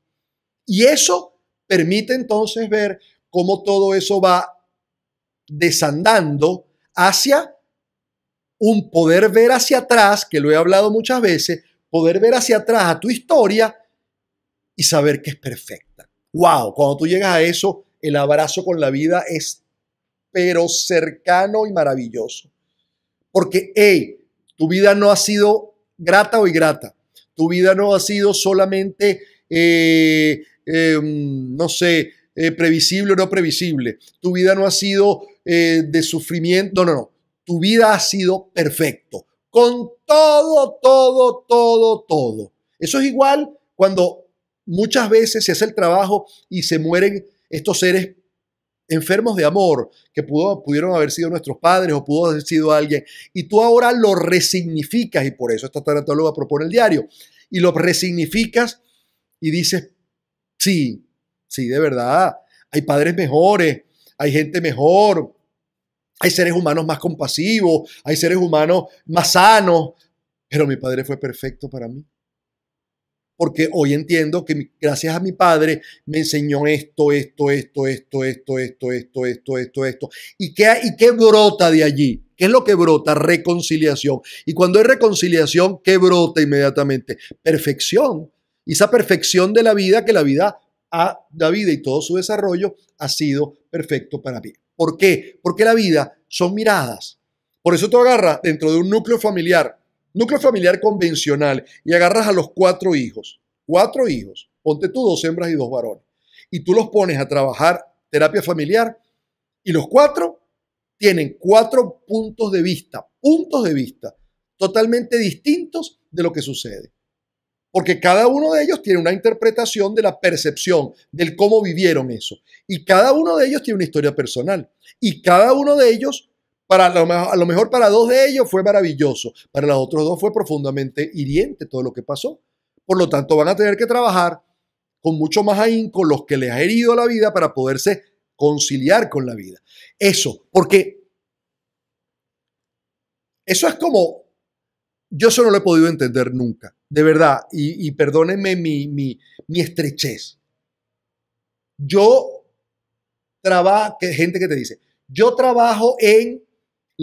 Y eso permite entonces ver cómo todo eso va desandando hacia un poder ver hacia atrás, que lo he hablado muchas veces, poder ver hacia atrás a tu historia y saber que es perfecta. ¡Wow! Cuando tú llegas a eso, el abrazo con la vida es pero cercano y maravilloso. Porque, hey, tu vida no ha sido grata o ingrata. Tu vida no ha sido solamente, eh, em, no sé, eh, previsible o no previsible. Tu vida no ha sido eh, de sufrimiento. No, no, no. Tu vida ha sido perfecto. Con todo, todo, todo, todo. Eso es igual cuando muchas veces se hace el trabajo y se mueren estos seres enfermos de amor que pudo, pudieron haber sido nuestros padres o pudo haber sido alguien, y tú ahora lo resignificas, y por eso esta a propone el diario, y lo resignificas y dices, sí, sí, de verdad, hay padres mejores, hay gente mejor, hay seres humanos más compasivos, hay seres humanos más sanos, pero mi padre fue perfecto para mí porque hoy entiendo que gracias a mi padre me enseñó esto, esto, esto, esto, esto, esto, esto, esto, esto, esto. ¿Y qué, ¿Y qué brota de allí? ¿Qué es lo que brota? Reconciliación. Y cuando hay reconciliación, ¿qué brota inmediatamente? Perfección. Y esa perfección de la vida, que la vida, a la vida y todo su desarrollo ha sido perfecto para mí. ¿Por qué? Porque la vida son miradas. Por eso tú agarras dentro de un núcleo familiar núcleo familiar convencional y agarras a los cuatro hijos, cuatro hijos, ponte tú dos hembras y dos varones, y tú los pones a trabajar terapia familiar y los cuatro tienen cuatro puntos de vista, puntos de vista totalmente distintos de lo que sucede. Porque cada uno de ellos tiene una interpretación de la percepción, del cómo vivieron eso. Y cada uno de ellos tiene una historia personal. Y cada uno de ellos a lo mejor para dos de ellos fue maravilloso, para los otros dos fue profundamente hiriente todo lo que pasó. Por lo tanto, van a tener que trabajar con mucho más ahínco los que les ha herido la vida para poderse conciliar con la vida. Eso, porque eso es como, yo eso no lo he podido entender nunca, de verdad, y, perdónenme mi, mi, estrechez. Yo trabajo, gente que te dice, yo trabajo en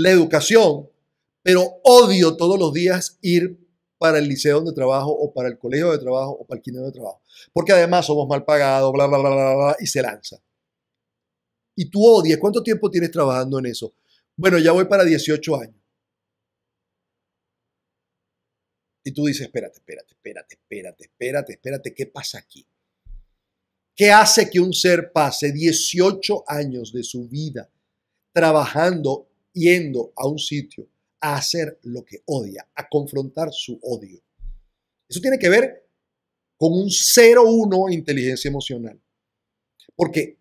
la educación, pero odio todos los días ir para el liceo donde trabajo o para el colegio de trabajo o para el quinto de trabajo. Porque además somos mal pagados, bla, bla, bla, bla, bla, y se lanza. Y tú odias, ¿cuánto tiempo tienes trabajando en eso? Bueno, ya voy para 18 años. Y tú dices, espérate, espérate, espérate, espérate, espérate, espérate, ¿qué pasa aquí? ¿Qué hace que un ser pase 18 años de su vida trabajando yendo a un sitio a hacer lo que odia, a confrontar su odio. Eso tiene que ver con un 0-1 inteligencia emocional. Porque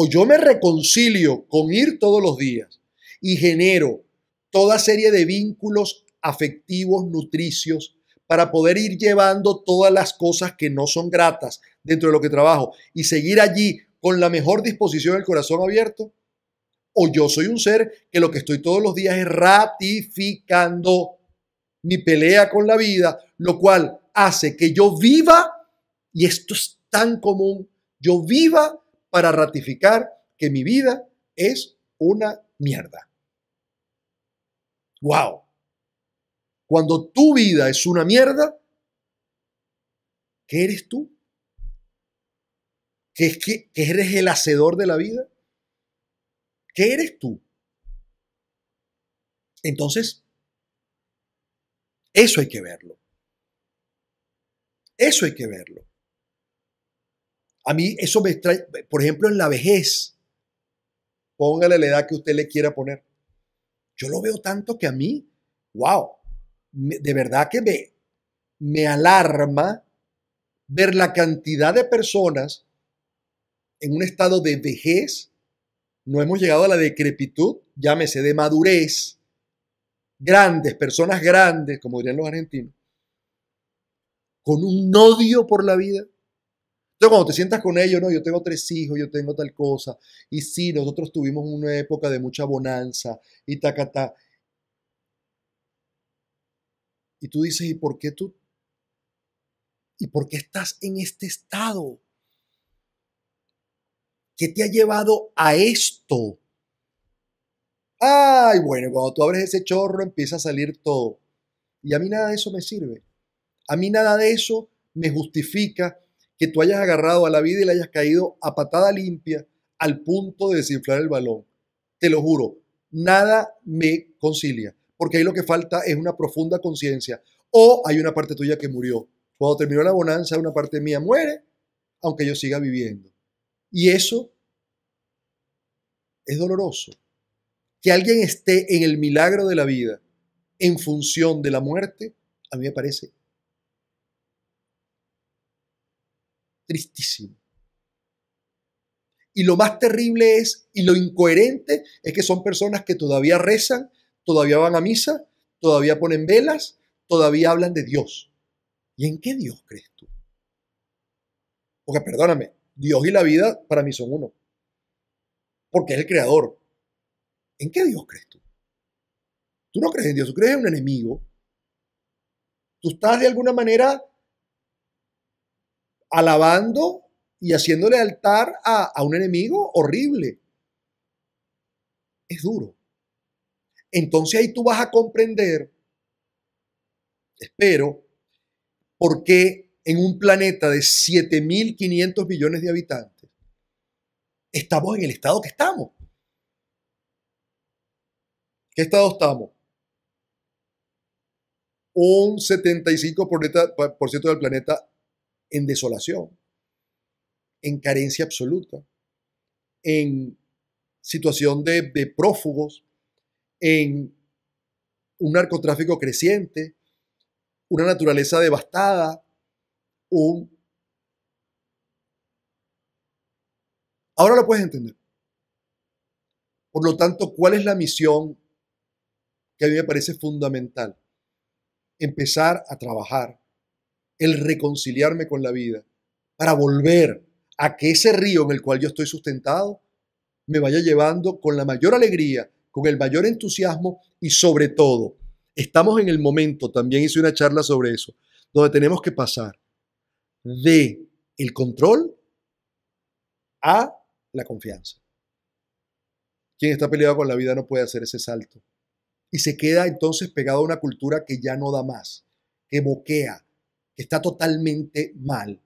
o yo me reconcilio con ir todos los días y genero toda serie de vínculos afectivos, nutricios, para poder ir llevando todas las cosas que no son gratas dentro de lo que trabajo y seguir allí con la mejor disposición del corazón abierto, o yo soy un ser que lo que estoy todos los días es ratificando mi pelea con la vida, lo cual hace que yo viva, y esto es tan común, yo viva para ratificar que mi vida es una mierda. ¡Wow! Cuando tu vida es una mierda, ¿qué eres tú? ¿Qué, es que eres el hacedor de la vida? ¿Qué eres tú? Entonces, eso hay que verlo. Eso hay que verlo. A mí eso me trae, por ejemplo, en la vejez, póngale la edad que usted le quiera poner. Yo lo veo tanto que a mí, wow, de verdad que me, me alarma ver la cantidad de personas en un estado de vejez no hemos llegado a la decrepitud, llámese de madurez, grandes, personas grandes, como dirían los argentinos, con un odio por la vida. Entonces, cuando te sientas con ellos, no, yo tengo tres hijos, yo tengo tal cosa, y sí, nosotros tuvimos una época de mucha bonanza, y tacatá. Y tú dices, ¿y por qué tú? ¿Y por qué estás en este estado? ¿Qué te ha llevado a esto. Ay, bueno, cuando tú abres ese chorro empieza a salir todo. Y a mí nada de eso me sirve. A mí nada de eso me justifica que tú hayas agarrado a la vida y le hayas caído a patada limpia al punto de desinflar el balón. Te lo juro, nada me concilia, porque ahí lo que falta es una profunda conciencia. O hay una parte tuya que murió. Cuando terminó la bonanza, una parte mía muere, aunque yo siga viviendo. Y eso es doloroso. Que alguien esté en el milagro de la vida en función de la muerte, a mí me parece tristísimo. Y lo más terrible es, y lo incoherente, es que son personas que todavía rezan, todavía van a misa, todavía ponen velas, todavía hablan de Dios. ¿Y en qué Dios crees tú? Porque perdóname, Dios y la vida para mí son uno. Porque es el creador. ¿En qué Dios crees tú? Tú no crees en Dios, tú crees en un enemigo. Tú estás de alguna manera alabando y haciéndole altar a, un enemigo horrible. Es duro. Entonces ahí tú vas a comprender, espero, por qué en un planeta de 7.500 millones de habitantes, estamos en el estado que estamos. ¿Qué estado estamos? Un 75% del planeta en desolación, en carencia absoluta, en situación de, de prófugos, en un narcotráfico creciente, una naturaleza devastada, un... Ahora lo puedes entender. Por lo tanto, ¿cuál es la misión que a mí me parece fundamental? Empezar a trabajar, el reconciliarme con la vida, para volver a que ese río en el cual yo estoy sustentado me vaya llevando con la mayor alegría, con el mayor entusiasmo y sobre todo, estamos en el momento, también hice una charla sobre eso, donde tenemos que pasar de el control a la confianza. Quien está peleado con la vida no puede hacer ese salto. Y se queda entonces pegado a una cultura que ya no da más, que boquea, que está totalmente mal,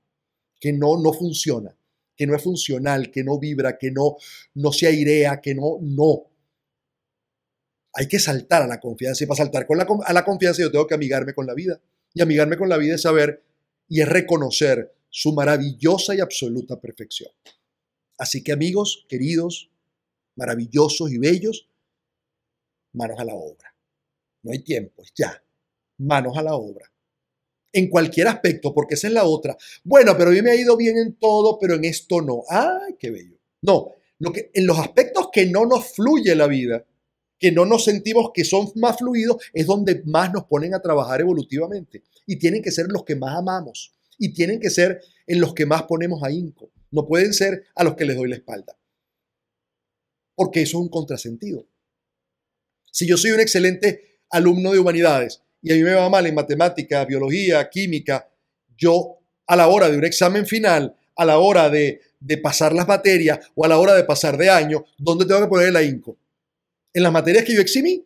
que no, no funciona, que no es funcional, que no vibra, que no, no se airea, que no, no. Hay que saltar a la confianza y para saltar con la, a la confianza yo tengo que amigarme con la vida. Y amigarme con la vida es saber y es reconocer su maravillosa y absoluta perfección. Así que amigos, queridos, maravillosos y bellos, manos a la obra. No hay tiempo, ya. Manos a la obra. En cualquier aspecto, porque esa es la otra. Bueno, pero a mí me ha ido bien en todo, pero en esto no. ¡Ay, qué bello! No, lo que, en los aspectos que no nos fluye la vida, que no nos sentimos que son más fluidos, es donde más nos ponen a trabajar evolutivamente. Y tienen que ser los que más amamos. Y tienen que ser en los que más ponemos ahínco. No pueden ser a los que les doy la espalda. Porque eso es un contrasentido. Si yo soy un excelente alumno de humanidades y a mí me va mal en matemática, biología, química, yo a la hora de un examen final, a la hora de, de pasar las materias o a la hora de pasar de año, ¿dónde tengo que poner el ahínco? En las materias que yo eximí,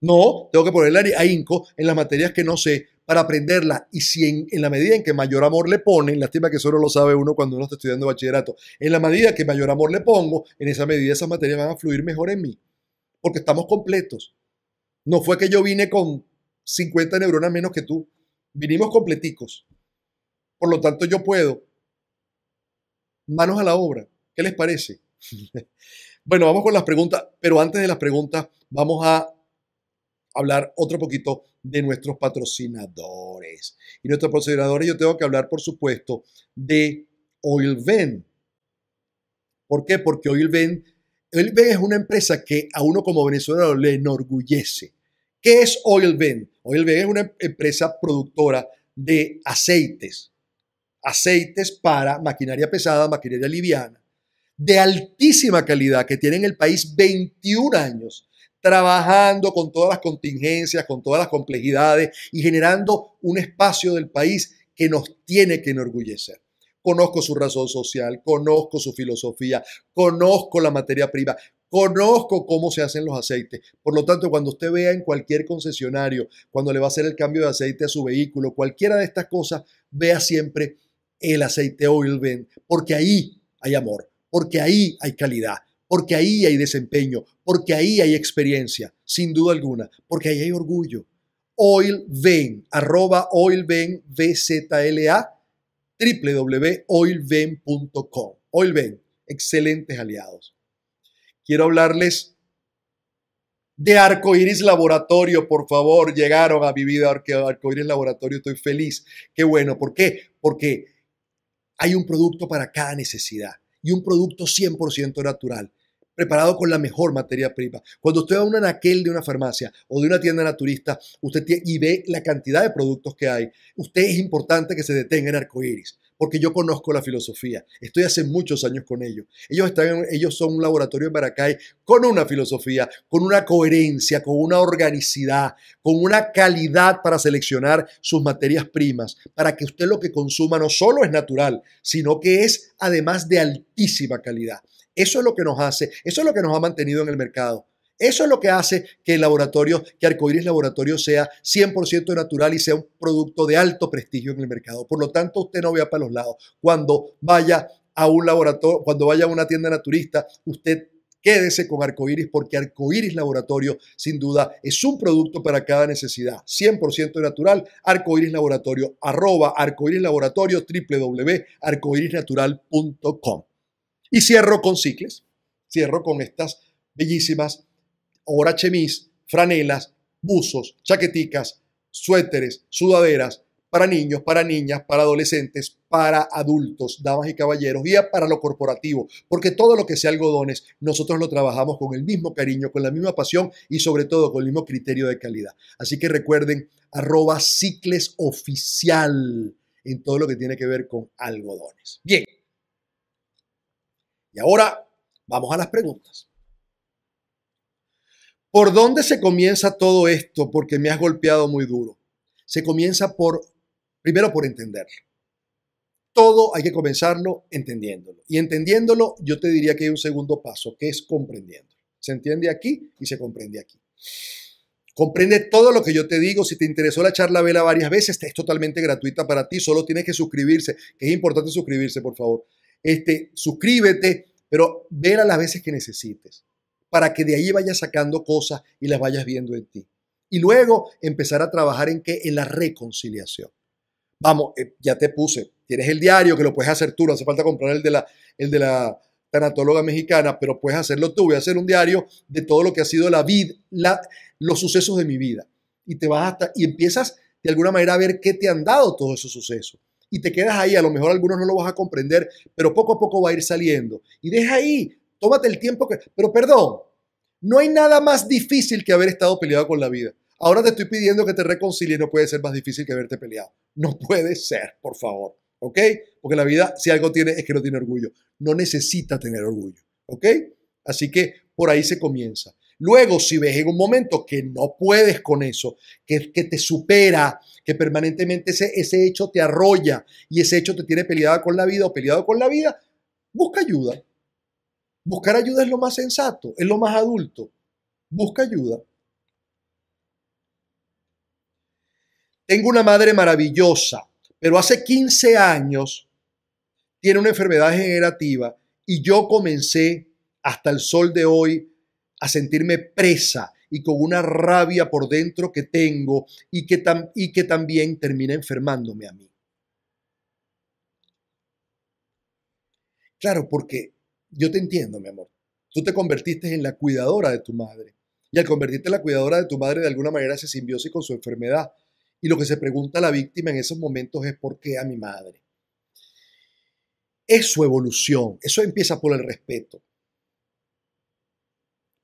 no, tengo que ponerle Inco en las materias que no sé para aprenderlas. Y si en, la medida en que mayor amor le ponen, lástima que solo lo sabe uno cuando uno está estudiando bachillerato, en la medida que mayor amor le pongo, en esa medida esas materias van a fluir mejor en mí. Porque estamos completos. No fue que yo vine con 50 neuronas menos que tú. Vinimos completicos. Por lo tanto, yo puedo. Manos a la obra. ¿Qué les parece? <laughs> Bueno, vamos con las preguntas, pero antes de las preguntas vamos a hablar otro poquito de nuestros patrocinadores. Y nuestros patrocinadores yo tengo que hablar, por supuesto, de OilVen. ¿Por qué? Porque OilVen, OilVen es una empresa que a uno como venezolano le enorgullece. ¿Qué es OilVen? OilVen es una empresa productora de aceites. Aceites para maquinaria pesada, maquinaria liviana de altísima calidad que tiene en el país 21 años trabajando con todas las contingencias, con todas las complejidades y generando un espacio del país que nos tiene que enorgullecer. Conozco su razón social, conozco su filosofía, conozco la materia prima, conozco cómo se hacen los aceites. Por lo tanto, cuando usted vea en cualquier concesionario, cuando le va a hacer el cambio de aceite a su vehículo, cualquiera de estas cosas, vea siempre el aceite Oil Bend, porque ahí hay amor, porque ahí hay calidad, porque ahí hay desempeño, porque ahí hay experiencia, sin duda alguna, porque ahí hay orgullo. Oilven, arroba oilven, www.oilven.com. Oilven, excelentes aliados. Quiero hablarles de Arcoiris Laboratorio, por favor, llegaron a mi vida Arcoiris Laboratorio, estoy feliz. Qué bueno, ¿por qué? Porque hay un producto para cada necesidad y un producto 100% natural, preparado con la mejor materia prima. Cuando usted va a un anaquel de una farmacia o de una tienda naturista usted y ve la cantidad de productos que hay, usted es importante que se detenga en arcoíris porque yo conozco la filosofía. Estoy hace muchos años con ellos. Ellos, están, ellos son un laboratorio en Maracay con una filosofía, con una coherencia, con una organicidad, con una calidad para seleccionar sus materias primas, para que usted lo que consuma no solo es natural, sino que es además de altísima calidad. Eso es lo que nos hace, eso es lo que nos ha mantenido en el mercado. Eso es lo que hace que el laboratorio, que Arcoiris Laboratorio sea 100% natural y sea un producto de alto prestigio en el mercado. Por lo tanto, usted no vea para los lados. Cuando vaya a un laboratorio, cuando vaya a una tienda naturista, usted quédese con Arcoiris porque Arcoiris Laboratorio sin duda es un producto para cada necesidad, 100% natural, Arcoiris Laboratorio, arroba Arcoiris Laboratorio, www.arcoirisnatural.com. Y cierro con cicles, cierro con estas bellísimas ahora franelas, buzos, chaqueticas, suéteres, sudaderas, para niños, para niñas, para adolescentes, para adultos, damas y caballeros, y para lo corporativo, porque todo lo que sea algodones, nosotros lo trabajamos con el mismo cariño, con la misma pasión y sobre todo con el mismo criterio de calidad. Así que recuerden, arroba cicles oficial en todo lo que tiene que ver con algodones. Bien. Y ahora vamos a las preguntas. ¿Por dónde se comienza todo esto? Porque me has golpeado muy duro. Se comienza por, primero por entenderlo. Todo hay que comenzarlo entendiéndolo. Y entendiéndolo, yo te diría que hay un segundo paso, que es comprendiendo. Se entiende aquí y se comprende aquí. Comprende todo lo que yo te digo. Si te interesó la charla, vela varias veces. Es totalmente gratuita para ti. Solo tienes que suscribirse. Que es importante suscribirse, por favor. Este, suscríbete, pero vela las veces que necesites para que de ahí vayas sacando cosas y las vayas viendo en ti. Y luego empezar a trabajar en qué? En la reconciliación. Vamos, eh, ya te puse, tienes el diario que lo puedes hacer tú, no hace falta comprar el de la, el de la tanatóloga mexicana, pero puedes hacerlo tú. Voy a hacer un diario de todo lo que ha sido la vida, la, los sucesos de mi vida. Y te vas hasta, y empiezas de alguna manera a ver qué te han dado todos esos sucesos. Y te quedas ahí, a lo mejor algunos no lo vas a comprender, pero poco a poco va a ir saliendo. Y deja ahí Tómate el tiempo que... Pero perdón, no hay nada más difícil que haber estado peleado con la vida. Ahora te estoy pidiendo que te reconcilies, no puede ser más difícil que haberte peleado. No puede ser, por favor. ¿Ok? Porque la vida, si algo tiene, es que no tiene orgullo. No necesita tener orgullo. ¿Ok? Así que por ahí se comienza. Luego, si ves en un momento que no puedes con eso, que, que te supera, que permanentemente ese, ese hecho te arrolla y ese hecho te tiene peleado con la vida o peleado con la vida, busca ayuda. Buscar ayuda es lo más sensato, es lo más adulto. Busca ayuda. Tengo una madre maravillosa, pero hace 15 años tiene una enfermedad degenerativa y yo comencé hasta el sol de hoy a sentirme presa y con una rabia por dentro que tengo y que, y que también termina enfermándome a mí. Claro, porque yo te entiendo, mi amor. Tú te convertiste en la cuidadora de tu madre. Y al convertirte en la cuidadora de tu madre, de alguna manera se simbiosis con su enfermedad. Y lo que se pregunta la víctima en esos momentos es ¿por qué a mi madre? Es su evolución. Eso empieza por el respeto.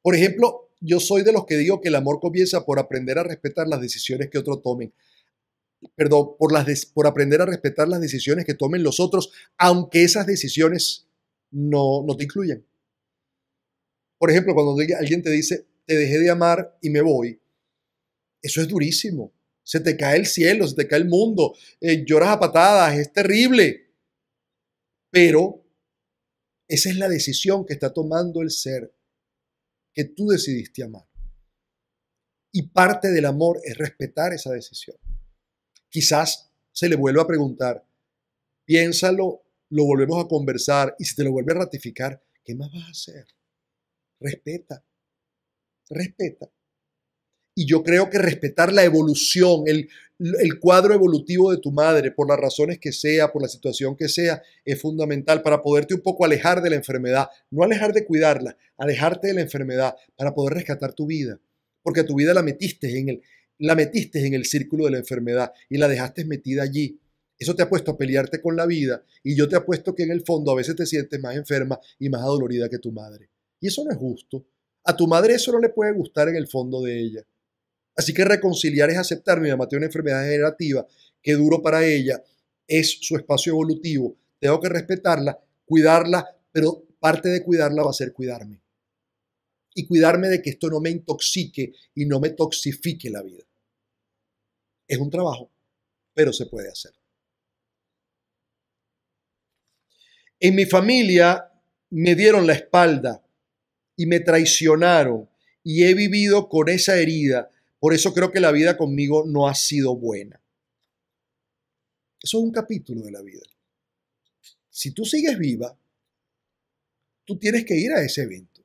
Por ejemplo, yo soy de los que digo que el amor comienza por aprender a respetar las decisiones que otros tomen. Perdón, por aprender a respetar las decisiones que tomen los otros, aunque esas decisiones no, te incluyen. Por ejemplo, cuando alguien te dice, te dejé de amar y me voy, eso es durísimo. Se te cae el cielo, se te cae el mundo, eh, lloras a patadas, es terrible. Pero esa es la decisión que está tomando el ser que tú decidiste amar. Y parte del amor es respetar esa decisión. Quizás se le vuelva a preguntar, piénsalo lo volvemos a conversar y si te lo vuelve a ratificar, ¿qué más vas a hacer? Respeta, respeta. Y yo creo que respetar la evolución, el, cuadro evolutivo de tu madre, por las razones que sea, por la situación que sea, es fundamental para poderte un poco alejar de la enfermedad. No alejar de cuidarla, alejarte de la enfermedad para poder rescatar tu vida. Porque tu vida la metiste en el, la metiste en el círculo de la enfermedad y la dejaste metida allí. Eso te ha puesto a pelearte con la vida y yo te apuesto que en el fondo a veces te sientes más enferma y más adolorida que tu madre. Y eso no es justo. A tu madre eso no le puede gustar en el fondo de ella. Así que reconciliar es aceptar, mi mamá tiene una enfermedad generativa que duro para ella, es su espacio evolutivo, tengo que respetarla, cuidarla, pero parte de cuidarla va a ser cuidarme. Y cuidarme de que esto no me intoxique y no me toxifique la vida. Es un trabajo, pero se puede hacer. En mi familia me dieron la espalda y me traicionaron y he vivido con esa herida. Por eso creo que la vida conmigo no ha sido buena. Eso es un capítulo de la vida. Si tú sigues viva, tú tienes que ir a ese evento.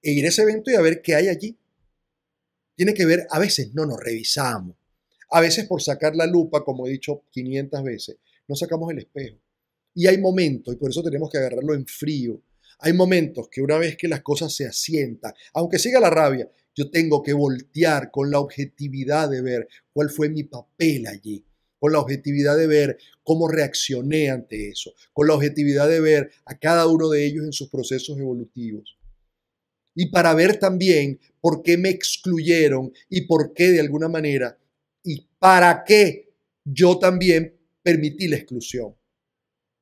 E ir a ese evento y a ver qué hay allí. Tiene que ver, a veces no nos revisamos. A veces por sacar la lupa, como he dicho 500 veces, no sacamos el espejo. Y hay momentos, y por eso tenemos que agarrarlo en frío, hay momentos que una vez que las cosas se asientan, aunque siga la rabia, yo tengo que voltear con la objetividad de ver cuál fue mi papel allí, con la objetividad de ver cómo reaccioné ante eso, con la objetividad de ver a cada uno de ellos en sus procesos evolutivos. Y para ver también por qué me excluyeron y por qué de alguna manera y para qué yo también permití la exclusión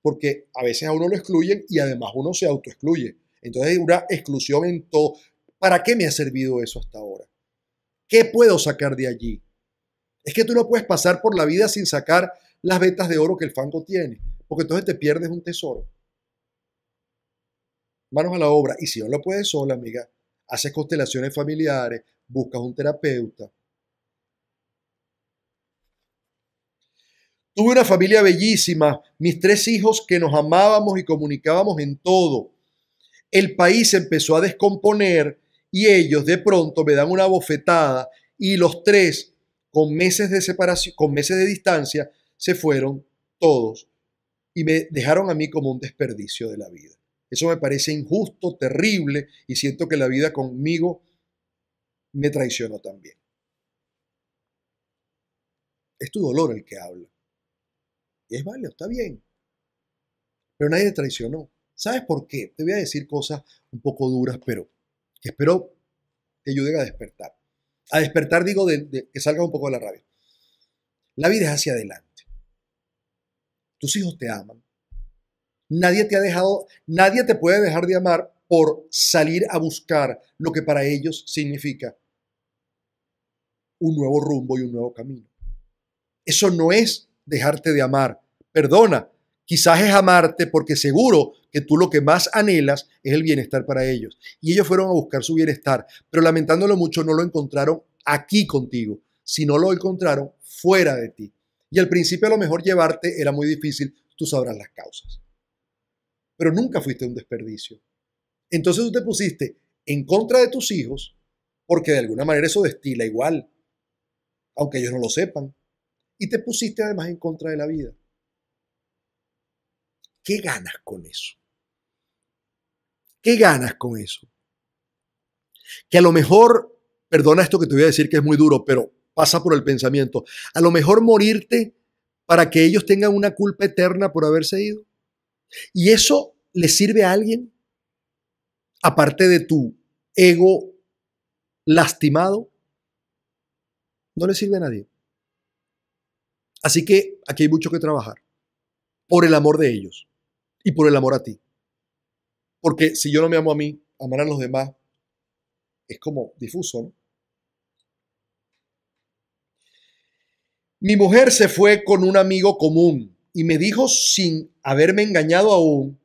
porque a veces a uno lo excluyen y además uno se autoexcluye. Entonces hay una exclusión en todo. ¿Para qué me ha servido eso hasta ahora? ¿Qué puedo sacar de allí? Es que tú no puedes pasar por la vida sin sacar las vetas de oro que el fango tiene, porque entonces te pierdes un tesoro. Manos a la obra. Y si no lo puedes sola, amiga, haces constelaciones familiares, buscas un terapeuta, Tuve una familia bellísima, mis tres hijos que nos amábamos y comunicábamos en todo. El país empezó a descomponer y ellos de pronto me dan una bofetada y los tres, con meses de separación, con meses de distancia, se fueron todos y me dejaron a mí como un desperdicio de la vida. Eso me parece injusto, terrible y siento que la vida conmigo me traicionó también. Es tu dolor el que habla es válido, está bien. Pero nadie te traicionó. ¿Sabes por qué? Te voy a decir cosas un poco duras, pero que espero te ayuden a despertar. A despertar digo de, que salga un poco de la rabia. La vida es hacia adelante. Tus hijos te aman. Nadie te ha dejado, nadie te puede dejar de amar por salir a buscar lo que para ellos significa un nuevo rumbo y un nuevo camino. Eso no es dejarte de amar. Perdona, quizás es amarte porque seguro que tú lo que más anhelas es el bienestar para ellos. Y ellos fueron a buscar su bienestar, pero lamentándolo mucho no lo encontraron aquí contigo, sino lo encontraron fuera de ti. Y al principio a lo mejor llevarte era muy difícil, tú sabrás las causas. Pero nunca fuiste un desperdicio. Entonces tú te pusiste en contra de tus hijos porque de alguna manera eso destila igual, aunque ellos no lo sepan y te pusiste además en contra de la vida. ¿Qué ganas con eso? ¿Qué ganas con eso? Que a lo mejor, perdona esto que te voy a decir que es muy duro, pero pasa por el pensamiento, a lo mejor morirte para que ellos tengan una culpa eterna por haberse ido. ¿Y eso le sirve a alguien? Aparte de tu ego lastimado, no le sirve a nadie. Así que aquí hay mucho que trabajar. Por el amor de ellos y por el amor a ti. Porque si yo no me amo a mí, amar a los demás es como difuso, Mi mujer se fue con un amigo común y me dijo sin haberme engañado aún,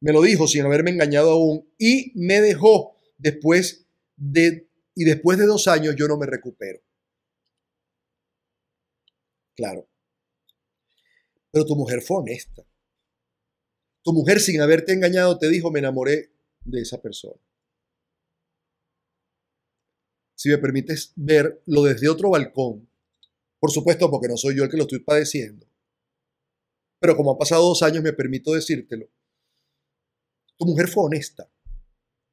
me lo dijo sin haberme engañado aún y me dejó después de, y después de dos años yo no me recupero. Claro. Pero tu mujer fue honesta. Tu mujer sin haberte engañado te dijo, me enamoré de esa persona. Si me permites verlo desde otro balcón, por supuesto porque no soy yo el que lo estoy padeciendo, pero como han pasado dos años me permito decírtelo, tu mujer fue honesta.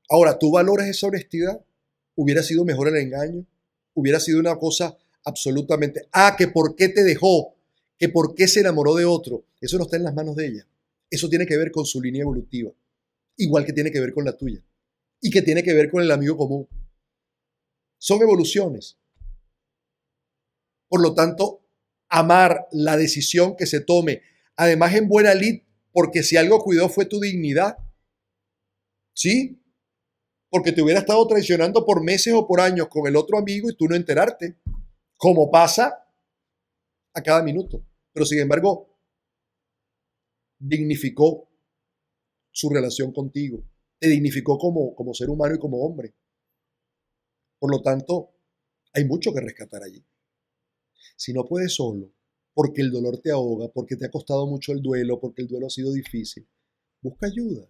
Ahora, ¿tú valoras esa honestidad? ¿Hubiera sido mejor el engaño? ¿Hubiera sido una cosa absolutamente. Ah, que por qué te dejó, que por qué se enamoró de otro. Eso no está en las manos de ella. Eso tiene que ver con su línea evolutiva, igual que tiene que ver con la tuya y que tiene que ver con el amigo común. Son evoluciones. Por lo tanto, amar la decisión que se tome, además en buena lid, porque si algo cuidó fue tu dignidad. ¿Sí? Porque te hubiera estado traicionando por meses o por años con el otro amigo y tú no enterarte como pasa a cada minuto. Pero sin embargo, dignificó su relación contigo, te dignificó como, como ser humano y como hombre. Por lo tanto, hay mucho que rescatar allí. Si no puedes solo, porque el dolor te ahoga, porque te ha costado mucho el duelo, porque el duelo ha sido difícil, busca ayuda.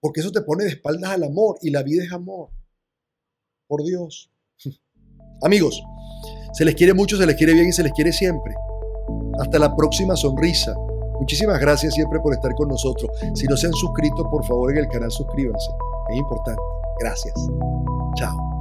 Porque eso te pone de espaldas al amor y la vida es amor. Por Dios. Amigos, se les quiere mucho, se les quiere bien y se les quiere siempre. Hasta la próxima sonrisa. Muchísimas gracias siempre por estar con nosotros. Si no se han suscrito, por favor en el canal suscríbanse. Es importante. Gracias. Chao.